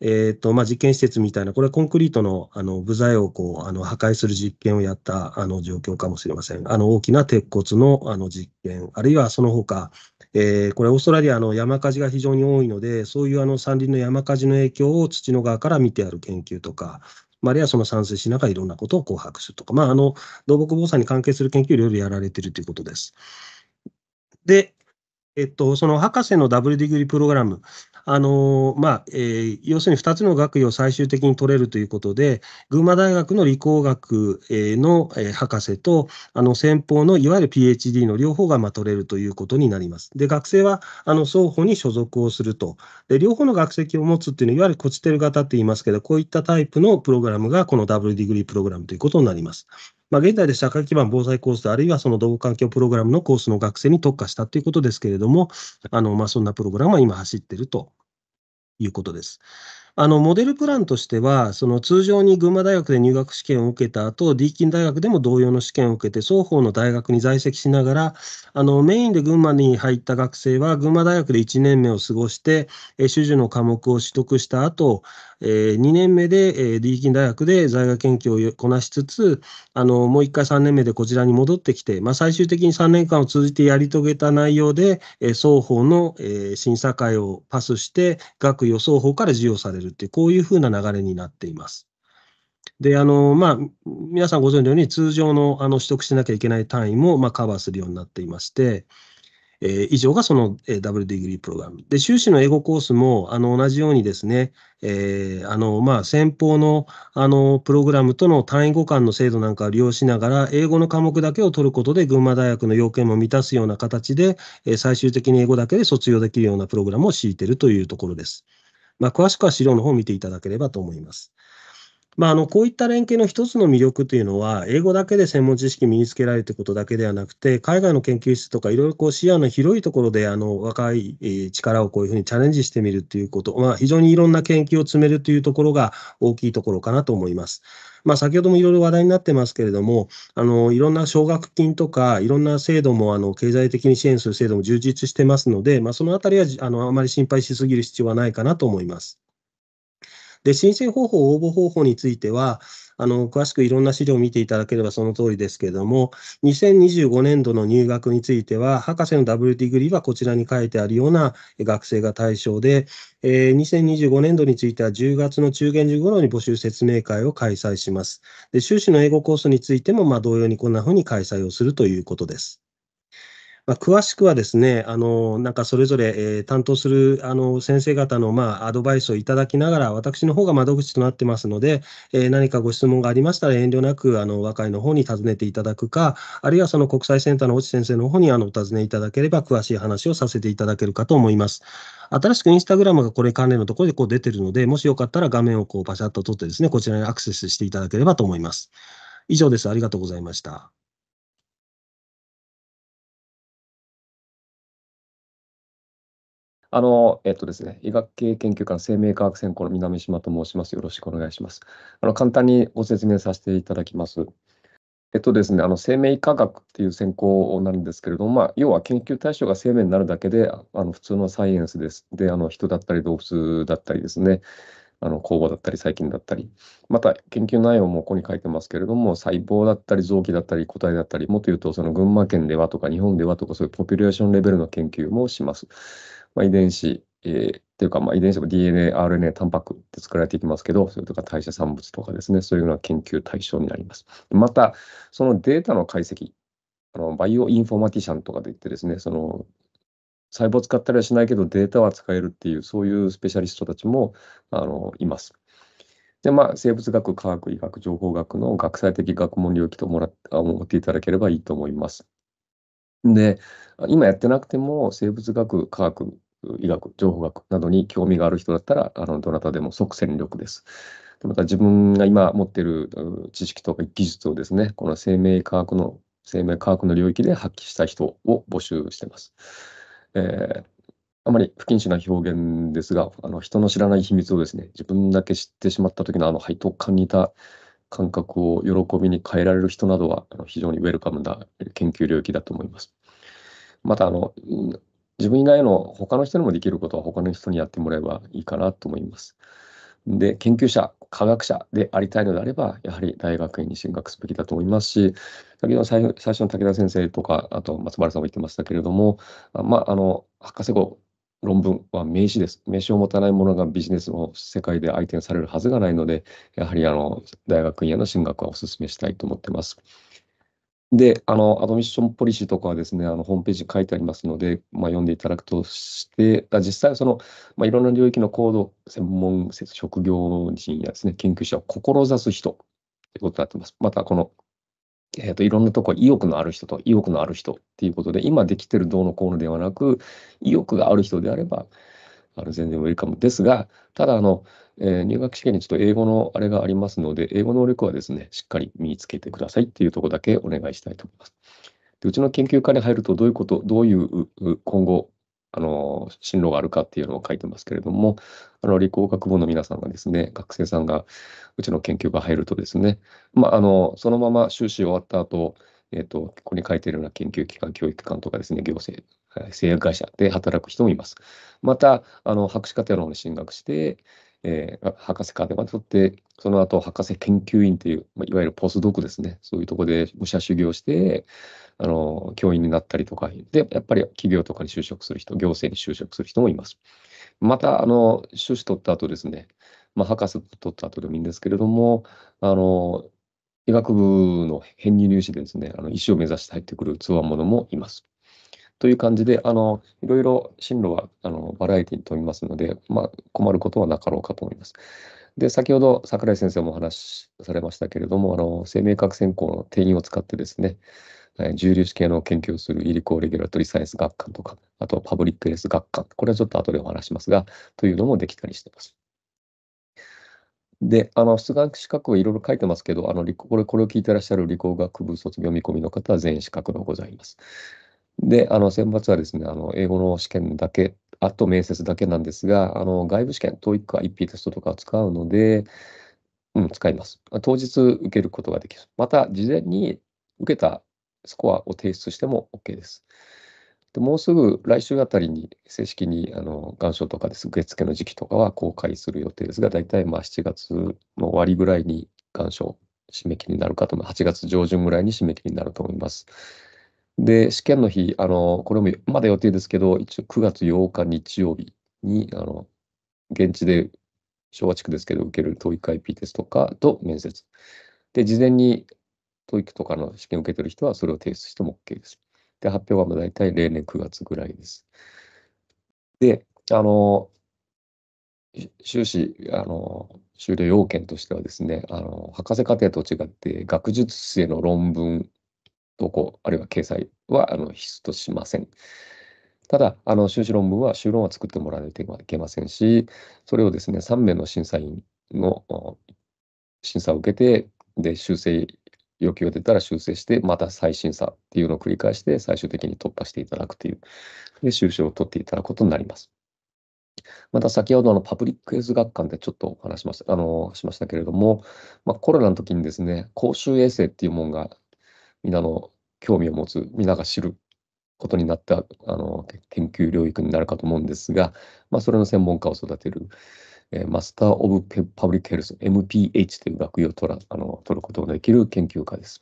えーとまあ、実験施設みたいな、これはコンクリートのあの部材をこうあの破壊する実験をやったあの状況かもしれません。あの大きな鉄骨のあの実験、あるいはその他、えー、これ、オーストラリアの山火事が非常に多いので、そういうあの山林の山火事の影響を土の側から見てある研究とか、あるいはその散水しながらいろんなことを紅白するとか、まあ、あの動木防災に関係する研究をいろいろやられているということです。で、えっと、その博士のダブルディグリープログラム、あのまあえー、要するに2つの学位を最終的に取れるということで、群馬大学の理工学の博士と、あの先方のいわゆる PhD の両方がま取れるということになります。で、学生はあの双方に所属をすると。で、両方の学籍を持つというのは、いわゆるコチテル型といいますけど、こういったタイプのプログラムが、このダブルディグリープログラムということになります。まあ、現在で社会基盤防災コース、あるいはその動物環境プログラムのコースの学生に特化したということですけれども、あのまあ、そんなプログラムは今走っているということです。あのモデルプランとしては、その通常に群馬大学で入学試験を受けた後、ディーキン大学でも同様の試験を受けて、双方の大学に在籍しながら、あのメインで群馬に入った学生は、群馬大学で1年目を過ごして、えー、主樹の科目を取得した後、えー、2年目で、えー、ディーキン大学で在学研究をこなしつつ、あのもう1回3年目でこちらに戻ってきて、まあ、最終的に3年間を通じてやり遂げた内容で、えー、双方の、え審査会をパスして、学位を双方から授与される。るってこういうふうな流れになっています。で、あの、まあ、皆さんご存知のように、通常のあの取得しなきゃいけない単位も、まあ、カバーするようになっていまして、えー、以上がその、えー、ダブルディグリープログラム。で、修士の英語コースも、あの、同じようにですね、えー、あの、まあ、先方の、あの、プログラムとの単位互換の制度なんかを利用しながら、英語の科目だけを取ることで、群馬大学の要件も満たすような形で、え最終的に英語だけで卒業できるようなプログラムを敷いているというところです。まあ、詳しくは資料の方を見ていただければと思います。まあ、あのこういった連携の一つの魅力というのは、英語だけで専門知識身につけられるということだけではなくて、海外の研究室とか、いろいろこう視野の広いところであの若い力をこういうふうにチャレンジしてみるということ、まあ、非常にいろんな研究を積めるというところが大きいところかなと思います。まあ、先ほどもいろいろ話題になってますけれども、あのいろんな奨学金とか、いろんな制度もあの経済的に支援する制度も充実してますので、まあ、そのあたりはあのあまり心配しすぎる必要はないかなと思います。で、申請方法、応募方法については、あの、詳しくいろんな資料を見ていただければその通りですけれども、2025年度の入学については、博士のダブルディグリーはこちらに書いてあるような学生が対象で、えー、2025年度については10月の中元時頃に募集説明会を開催します。で修士の英語コースについても、まあ、同様にこんなふうに開催をするということです。まあ、詳しくはですね、あのなんかそれぞれ、えー、担当するあの先生方の、まあ、アドバイスをいただきながら、私の方が窓口となってますので、えー、何かご質問がありましたら、遠慮なくあの和解の方に尋ねていただくか、あるいはその国際センターの越先生の方にあのお尋ねいただければ、詳しい話をさせていただけるかと思います。新しくインスタグラムがこれ関連のところでこう出てるので、もしよかったら画面をこうバシャッと撮ってですね、こちらにアクセスしていただければと思います。以上です。ありがとうございました。あの、えっとですね、医学系研究科の生命科学専攻の南島と申します。よろしくお願いします。あの、簡単にご説明させていただきます。えっとですね、あの生命科学っていう専攻なんですけれども、まあ、要は研究対象が生命になるだけで、あの普通のサイエンスです。で、あの人だったり動物だったりですね、あの酵母だったり細菌だったり、また研究内容もここに書いてますけれども、細胞だったり臓器だったり個体だったり、もっと言うとその群馬県ではとか日本ではとかそういうポピュレーションレベルの研究もします。まあ、遺伝子、えー、っていうか、まあ、遺伝子も DNA、RNA、タンパクって作られていきますけど、それとか代謝産物とかですね、そういうような研究対象になります。また、そのデータの解析、あのバイオインフォマティシャンとかで言ってですね、その細胞使ったりはしないけど、データは使えるっていう、そういうスペシャリストたちもあのいます。で、まあ、生物学、科学、医学、情報学の学際的学問領域ともら思っていただければいいと思います。で、今やってなくても生物学、科学、医学、情報学などに興味がある人だったら、あのどなたでも即戦力です。また自分が今持っている知識とか技術をですね、この生命科学の、生命科学の領域で発揮した人を募集しています。えー、あまり不謹慎な表現ですが、あの人の知らない秘密をですね、自分だけ知ってしまった時のあの配当感に似た感覚を喜びに変えられる人などは非常にウェルカムな研究領域だと思います。またあの自分以外の他の人にもできることは他の人にやってもらえばいいかなと思います。で研究者科学者でありたいのであればやはり大学院に進学すべきだと思いますし先ほど最初の武田先生とかあと松丸さんも言ってましたけれどもまああの博士号論文は名詞です。名詞を持たないものがビジネスの世界で相手にされるはずがないので、やはりあの大学院への進学はお勧めしたいと思ってます。で、あの、アドミッションポリシーとかはですね、あの、ホームページに書いてありますので、まあ、読んでいただくとして、実際その、まあ、いろんな領域の高度、専門、職業人やですね、研究者を志す人ということになってます。また、このえっと、いろんなとこ意欲のある人と意欲のある人っていうことで、今できてるどうのこうのではなく、意欲がある人であれば、あの全然ウェルカムですが、ただあの、えー、入学試験にちょっと英語のあれがありますので、英語能力はですね、しっかり身につけてくださいっていうとこだけお願いしたいと思います。でうちの研究会に入ると、どういうこと、どういう今後、あの、進路があるかっていうのを書いてますけれども、あの、理工学部の皆さんがですね、学生さんが、うちの研究が入るとですね、まあ、あの、そのまま修士終わった後、えっ、ー、と、ここに書いてるような研究機関、教育機関とかですね、行政、製薬会社で働く人もいます。また、あの、博士課程の方に進学して、えー、博士課程まで取って、その後博士研究員という、まあ、いわゆるポスドクですね、そういうとこで武者修行して、あの教員になったりとか、で、やっぱり企業とかに就職する人、行政に就職する人もいます。また、あの、修士取った後ですね、まあ、博士取った後でもいいんですけれども、あの、医学部の編入入試でですね、あの医師を目指して入ってくるつわものもいます。という感じで、あの、いろいろ進路は、あの、バラエティに富みますので、まあ、困ることはなかろうかと思います。で、先ほど櫻井先生もお話しされましたけれども、あの、生命核専攻の定員を使ってですね、重粒子系の研究をするイリコレギュラトリサイエンス学館とか、あとパブリックレース学館、これはちょっと後でお話しますが、というのもできたりしています。で、あの、出願資格はいろいろ書いてますけど、あの、これ、これを聞いてらっしゃる理工学部卒業見込みの方は全員資格がございます。で、あの、選抜はですね、あの、英語の試験だけ、あと面接だけなんですが、あの、外部試験、TOEIC は IP テストとかを使うので、うん、使います。当日受けることができる。また、事前に受けたスコアを提出しても OK です。でもうすぐ来週あたりに正式にあの願書とかです、受付の時期とかは公開する予定ですが、大体まあ7月の終わりぐらいに願書締め切りになるかと思います。8月上旬ぐらいに締め切りになると思います。で、試験の日、あの、これもまだ予定ですけど、一応9月8日日曜日に、あの、現地で昭和地区ですけど、受ける TOEIC-IP テストとかと面接。で、事前に TOEIC とかの試験を受けてる人はそれを提出しても OK です。で、発表はまあ大体例年9月ぐらいです。で、あの、修士、あの、修了要件としてはですね、あの、博士課程と違って、学術生の論文投稿、あるいは掲載はあの必須としません。ただ、あの修士論文は、修論は作ってもらわないといけませんし、それをですね、3名の審査員の審査を受けて、で、修正、要求が出たら修正して、また再審査っていうのを繰り返して、最終的に突破していただくという、で、修正を取っていただくことになります。また先ほどのパブリックエース学館でちょっとお話しましたあのしましたけれども、まあ、コロナの時にですね、公衆衛生っていうものが皆の興味を持つ、皆が知ることになったあの研究領域になるかと思うんですが、まあ、それの専門家を育てる、マスター・オブ・パブリック・ヘルス、MPH という学位を取らあの取ることができる研究家です。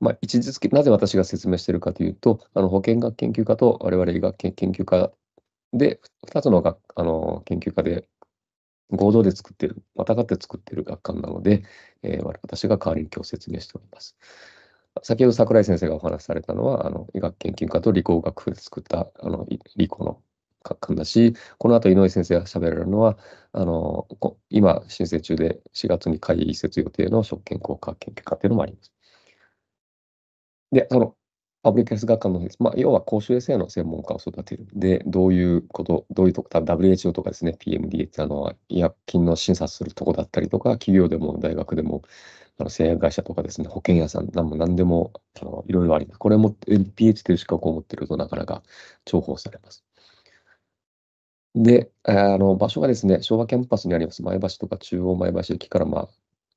まあ、一時付けなぜ私が説明しているかというと、あの保健学研究家と我々医学研究家で、2つのあの研究家で合同で作っている、またがって作っている学科なので、えー、私が代わりに今日説明しております。先ほど桜井先生がお話しされたのは、あの医学研究科と理工学部で作ったあの理工の学科だし、この後井上先生が喋られるのは、あの今申請中で4月に会議設予定の職権効果研究科っていうのもあります。で、そのパブリックヘルス学科の、まあ、要は公衆衛生の専門家を育てる。で、どういうこと、どういうとこ、WHO とかですね、PMD ってあの医薬品の審査するとこだったりとか、企業でも大学でも、あの製薬会社とかですね、保険屋さん、なんも何でもあのいろいろあります。これも NPH という資格を持っているとなかなか重宝されます。で、あの場所がですね、昭和キャンパスにあります、前橋とか中央前橋駅から、まあ、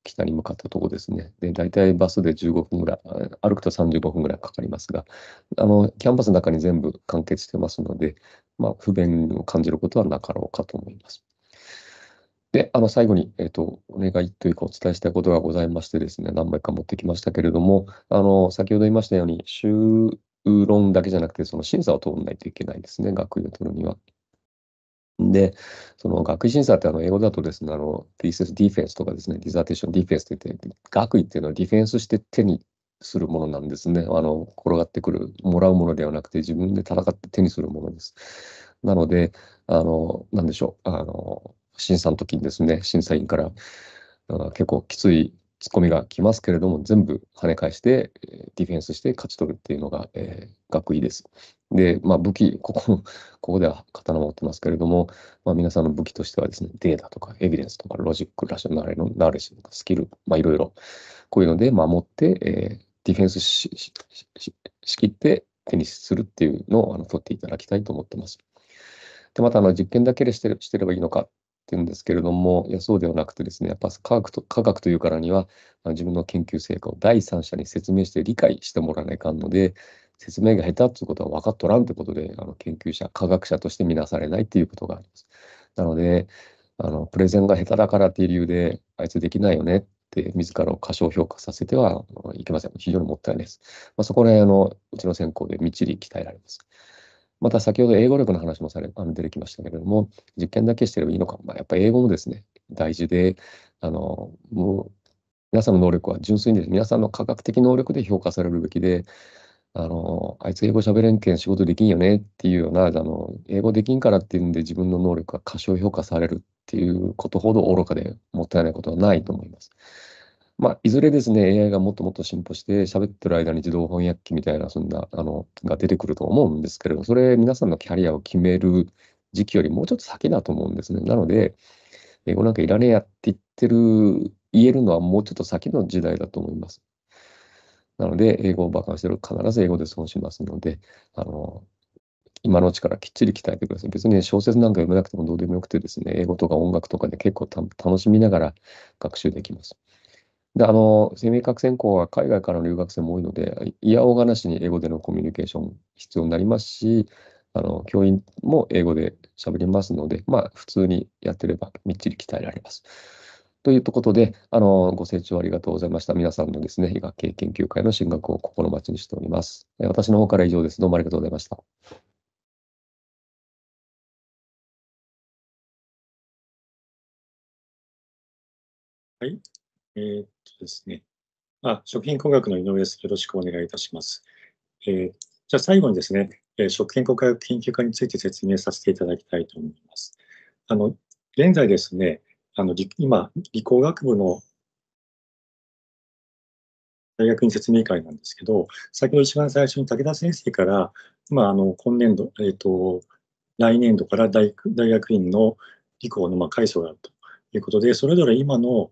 北に向かったところですね。で、大体バスで15分ぐらい、歩くと35分ぐらいかかりますが、あの、キャンパスの中に全部完結してますので、まあ、不便を感じることはなかろうかと思います。で、あの、最後に、えっ、ー、と、お願いというかお伝えしたいことがございましてですね、何枚か持ってきましたけれども、あの、先ほど言いましたように、修論だけじゃなくて、その審査を通らないといけないですね、学位を取るには。で、その学位審査ってあの英語だとですね、あの、ディセスディフェンスとかですね、ディザーテーションディフェンスって言って、学位っていうのはディフェンスして手にするものなんですね。あの、転がってくる、もらうものではなくて、自分で戦って手にするものです。なので、あの、なんでしょう、あの、審査の時にですね、審査員から、結構きついツッコミが来ますけれども、全部跳ね返して、ディフェンスして勝ち取るっていうのが、えー、学位です。で、まあ、武器、ここ、ここでは刀持ってますけれども、まあ、皆さんの武器としてはですね、データとかエビデンスとかロジック、ラショナルのナレジとかスキル、まあ、いろいろ、こういうので守って、えー、ディフェンスししししきってテニスするっていうのをあの取っていただきたいと思ってます。で、またあの実験だけでしてれしてればいいのかっってうんですけれども、いや、そうではなくてですね、やっぱ科学と科学というからには、まあ、自分の研究成果を第三者に説明して理解してもらわないかんので、説明が下手っていうことは分かっとらんということで、あの研究者、科学者として見なされないということがあります。なので、あのプレゼンが下手だからっていう理由で、あいつできないよねって自らを過小評価させてはいけません。非常にもったいないです。まあ、そこら辺のうちの選考でみっちり鍛えられます。また先ほど英語力の話もされあの出てきましたけれども、実験だけしてればいいのか、まあ、やっぱり英語もですね、大事で、あのもう皆さんの能力は純粋にです、ね、皆さんの科学的能力で評価されるべきで、あの、あいつ英語喋れんけん仕事できんよねっていうような、あの、英語できんからっていうんで自分の能力が過小評価されるっていうことほど愚かでもったいないことはないと思います。まあ、いずれですね、AI がもっともっと進歩して、喋ってる間に自動翻訳機みたいな、そんな、あの、が出てくると思うんですけれど、それ、皆さんのキャリアを決める時期よりもうちょっと先だと思うんですね。なので、英語なんかいらねえやって言ってる、言えるのはもうちょっと先の時代だと思います。なので、英語をバカにしてる必ず英語で損しますので、あの、今のうちからきっちり鍛えてください。別に、小説なんか読めなくてもどうでもよくてですね、英語とか音楽とかで結構楽しみながら学習できます。で、あの、生命科学専攻は海外からの留学生も多いので、いやおがなしに英語でのコミュニケーション必要になりますし、あの教員も英語で喋りますので、まあ、普通にやってればみっちり鍛えられます。ということで、あのご清聴ありがとうございました。皆さんのですね、医学系研究会の進学を心待ちにしております。私の方から以上です。どうもありがとうございました。はい。えー、っとですね。あ、食品工学の井上です。よろしくお願いいたします。えー、じゃあ最後にですね、えー、食品工学研究科について説明させていただきたいと思います。あの、現在ですね、あの、今、理工学部の大学院説明会なんですけど、先ほど一番最初に武田先生から、まあ、あの、今年度、えっ、と、来年度から大学院の理工のまあ改装があるということで、それぞれ今の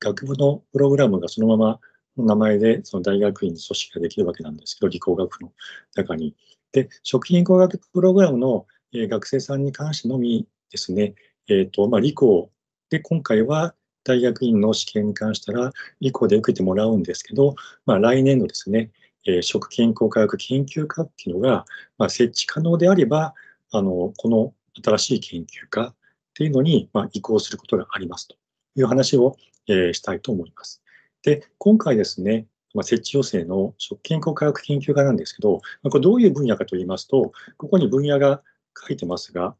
学部のプログラムがそのままの名前でその大学院の組織ができるわけなんですけど、理工学部の中に。で、食品工学プログラムの、え学生さんに関してのみですね、えっ、ー、と、まあ、理工で、今回は大学院の試験に関したら、理工で受けてもらうんですけど、まあ、来年のですね、え食品工科学研究科っていうのが、まあ、設置可能であれば、あの、この新しい研究科っていうのに、ま移行することがありますという話をえしたいと思います。で、今回ですね、ま設置要請の食健康科学研究科なんですけど、まこれどういう分野かと言いますと、ここに分野が書いてますが、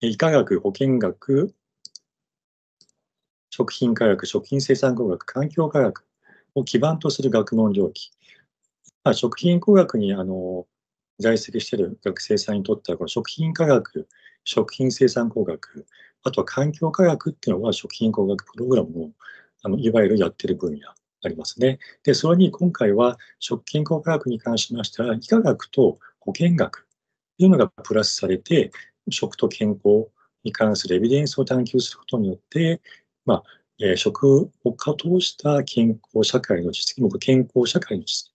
医科学、保健学、食品科学、食品生産工学、環境科学を基盤とする学問領域。まあ、食品工学にあの在籍している学生さんにとっては、こ食品科学食品生産工学、あとは環境科学っていうのは食品工学プログラムをあのいわゆるやってる分野ありますね。で、それに今回は食品工学に関しましては、医科学と保健学というのがプラスされて、食と健康に関するエビデンスを探求することによって、まあ、え食を加通した健康社会の実現、健康社会の実現っ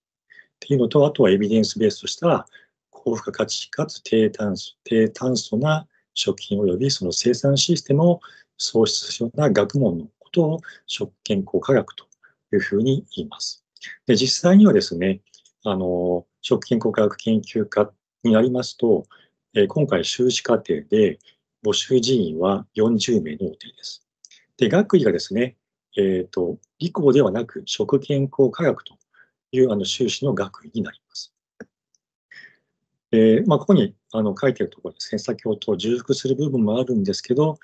ていうのと、あとはエビデンスベースとした高付加価値かつ低炭素低炭素な食品及びその生産システムを創出するような学問のことを食健康科学というふうに言います。で実際にはですね、あの食健康科学研究家になりますと、え今回修士課程で募集人員は40名の予定です。で学位がですね、えーと、と理工ではなく食健康科学というあの修士の学位になります。えー、まあ、ここにあの書いてるところですね、先ほど重複する部分もあるんですけど、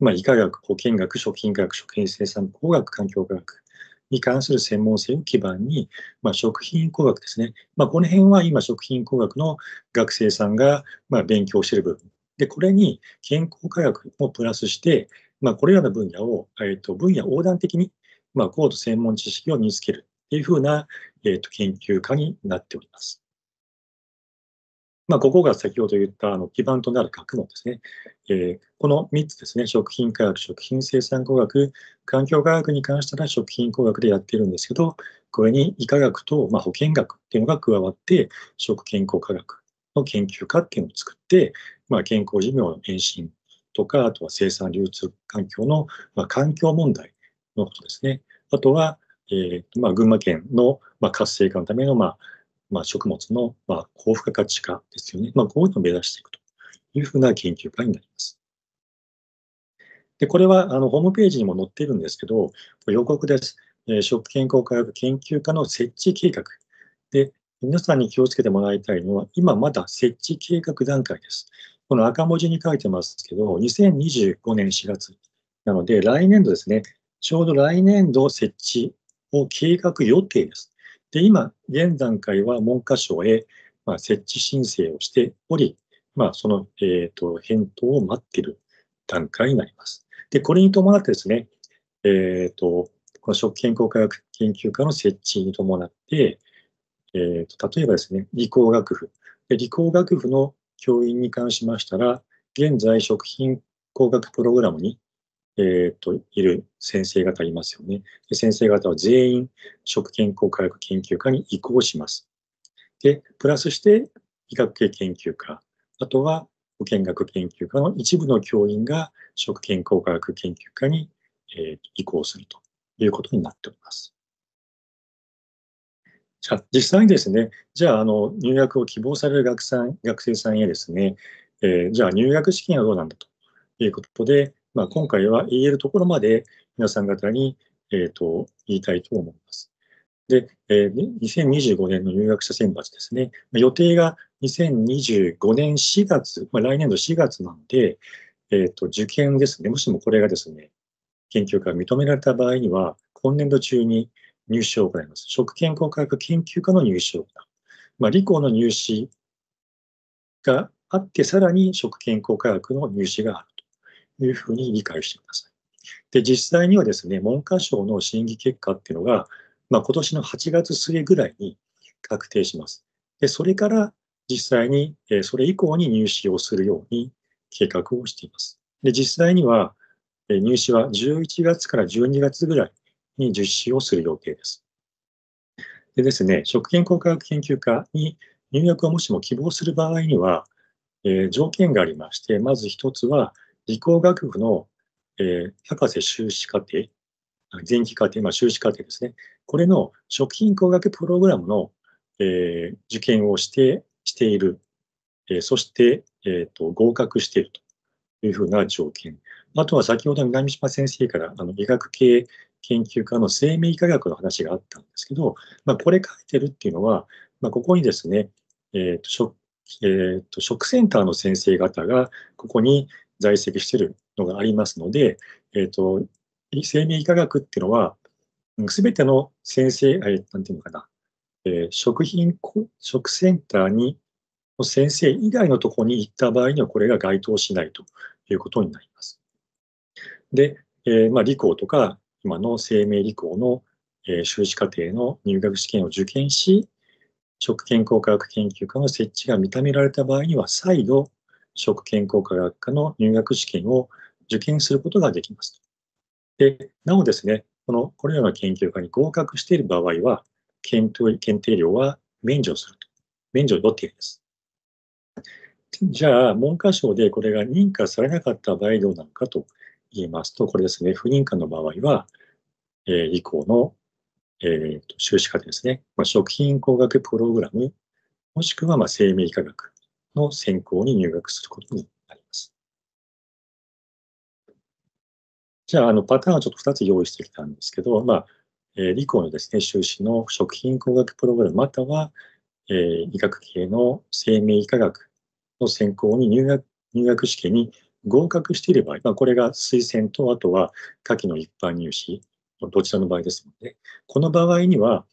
まあ、医科学、保健学、食品学、食品生産工学、環境科学に関する専門性を基盤に、まあ、食品工学ですね。まあ、この辺は今、食品工学の学生さんが、ま勉強している部分。で、これに健康科学もプラスして、まこれらの分野を、えー、と分野横断的に、ま高度専門知識を身につけるというふうな、えー、と研究科になっております。まあ、ここが先ほど言ったあの基盤となる学問ですね。えー、この3つですね、食品科学、食品生産工学、環境科学に関しては食品工学でやってるんですけど、これに医科学と、まあ、保健学っていうのが加わって、食健康科学の研究科っていうのを作って、まあ、健康寿命の延伸とか、あとは生産流通環境の、まあ、環境問題のことですね。あとは、えーまあ、群馬県の、まあ、活性化のための、まあまあ、食物の、まあ、高付加価値化ですよね。まあ、こういうのを目指していくというふうな研究会になります。で、これはあのホームページにも載っているんですけど、予告です。え食健康科学研究科の設置計画。で、皆さんに気をつけてもらいたいのは、今まだ設置計画段階です。この赤文字に書いてますけど、2025年4月。なので、来年度ですね。ちょうど来年度設置を計画予定です。で、今、現段階は文科省へ、まあ、設置申請をしており、まあ、その、えっ、ー、と、返答を待っている段階になります。で、これに伴ってですね、えっ、ー、と、この食健康科学研究科の設置に伴って、えっ、ー、と、例えばですね、理工学部。で理工学部の教員に関しましたら、現在食品工学プログラムにえっ、ー、と、いる先生方いますよね。で先生方は全員、食健康科学研究科に移行します。で、プラスして、医学系研究科、あとは保健学研究科の一部の教員が食健康科学研究科に、えー、移行するということになっております。じゃあ、実際にですね、じゃあ、あの、入学を希望される学さん学生さんへですね、えー、じゃあ入学資金はどうなんだということで、まあ、今回は言えるところまで皆さん方に、えーと、言いたいと思います。で、えー、2025年の入学者選抜ですね。予定が2025年4月、まあ、来年度4月なんで、えー、と、受験ですね。もしもこれがですね、研究が認められた場合には、今年度中に入試を行います。食健康科学研究科の入試を行う。まあ、理工の入試があって、さらに食健康科学の入試がある。いうふうに理解してください。で、実際にはですね、文科省の審議結果っていうのが、まあ、今年の8月末ぐらいに確定します。で、それから実際に、えそれ以降に入試をするように計画をしています。で、実際には、え入試は11月から12月ぐらいに実施をする予定です。でですね、食品工科学研究科に入学をもしも希望する場合には、えー、条件がありまして、まず一つは、理工学部の、えー、博士修士課程、前期課程、まあ、修士課程ですね。これの食品工学プログラムの、えー、受験をして、している。えー、そして、えっ、と、合格しているというふうな条件。あとは先ほど南島先生からあの医学系研究科の生命科学の話があったんですけど、まあ、これ書いてるっていうのは、まあ、ここにですね、えっ、ー、と食えーと食センターの先生方がここに、在籍してるのがありますので、えっ、ー、と、生命医科学っていうのは、すべての先生、えー、なんていうのかな、えー、食品、食センターに、先生以外のところに行った場合には、これが該当しないということになります。で、えー、まあ、理工とか、今の生命理工の、えー、修士課程の入学試験を受験し、食健康科学研究科の設置が認められた場合には、再度、食健康科学科の入学試験を受験することができますで、なおですね、この、これらの研究科に合格している場合は、検定検定料は免除すると。免除予定です。じゃあ、文科省でこれが認可されなかった場合どうなのかと言いますと、これですね、不認可の場合は、えー、以降の、えーと、と修士課程ですね、まあ、食品工学プログラム、もしくはまあ生命科学、の専攻に入学することになります。じゃあ、あの、パターンをちょっと2つ用意してきたんですけど、まあ、えー、理工のですね、修士の食品工学プログラム、または、えー、医学系の生命医科学の専攻に入学、入学試験に合格していれば、まあ、これが推薦と、あとは夏季の一般入試、どちらの場合ですので、この場合には、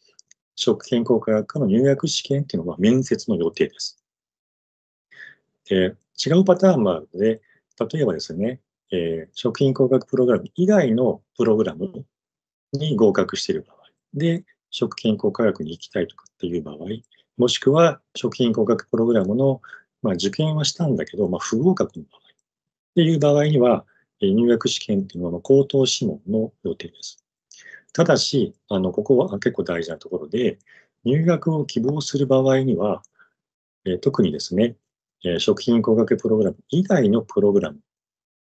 食健康科学科の入学試験っていうのは面接の予定です。えー、違うパターンもあるので、例えばですね、えー、食品工学プログラム以外のプログラムに合格している場合、で、食品工科学に行きたいとかっていう場合、もしくは食品工学プログラムの、まあ、受験はしたんだけど、まあ、不合格の場合っていう場合には、入学試験というのは高等試問の予定です。ただし、あのここは結構大事なところで、入学を希望する場合には、え特にですね、え食品工学プログラム以外のプログラム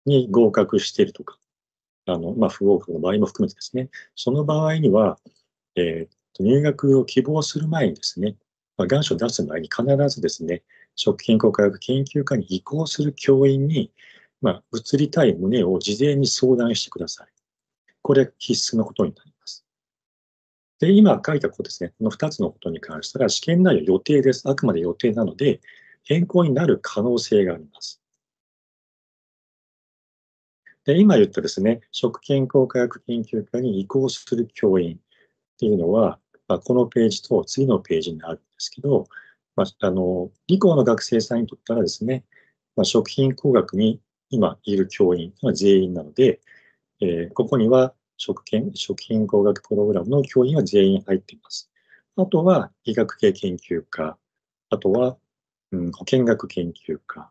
に合格しているとか、あの、まあ、不合格の場合も含めてですね、その場合には、えー、入学を希望する前にですね、まあ、願書を出す前に必ずですね、食品工科学研究科に移行する教員に、まあ、移りたい旨を事前に相談してください。これ必須のことになります。で、今書いたことですね、この2つのことに関しては、試験内容予定です。あくまで予定なので、健康になる可能性があります。で今言ったですね、食健康科学研究科に移行する教員っていうのは、まあ、このページと次のページにあるんですけど、まあ、あの理工の学生さんにとったらですね、まあ、食品工学に今いる教員は全員なので、えー、ここには食研食品工学プログラムの教員は全員入っています。あとは医学系研究科、あとはうん、保健学研究家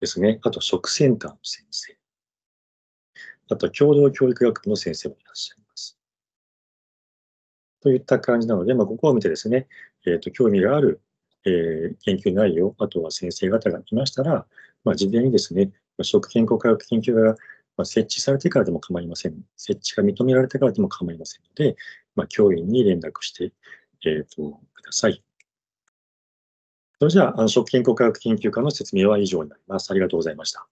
ですね。あと、食センターの先生。あと、共同教育学部の先生もいらっしゃいます。といった感じなので、まあ、ここを見てですね、えっ、ー、と、興味がある、えー、研究内容、あとは先生方がいましたら、まあ、事前にですね、食健康科学研究が設置されてからでも構いません。設置が認められてからでも構いませんので、まあ、教員に連絡して、えー、と、ください。それじゃあ、食品工科学研究科の説明は以上になります。ありがとうございました。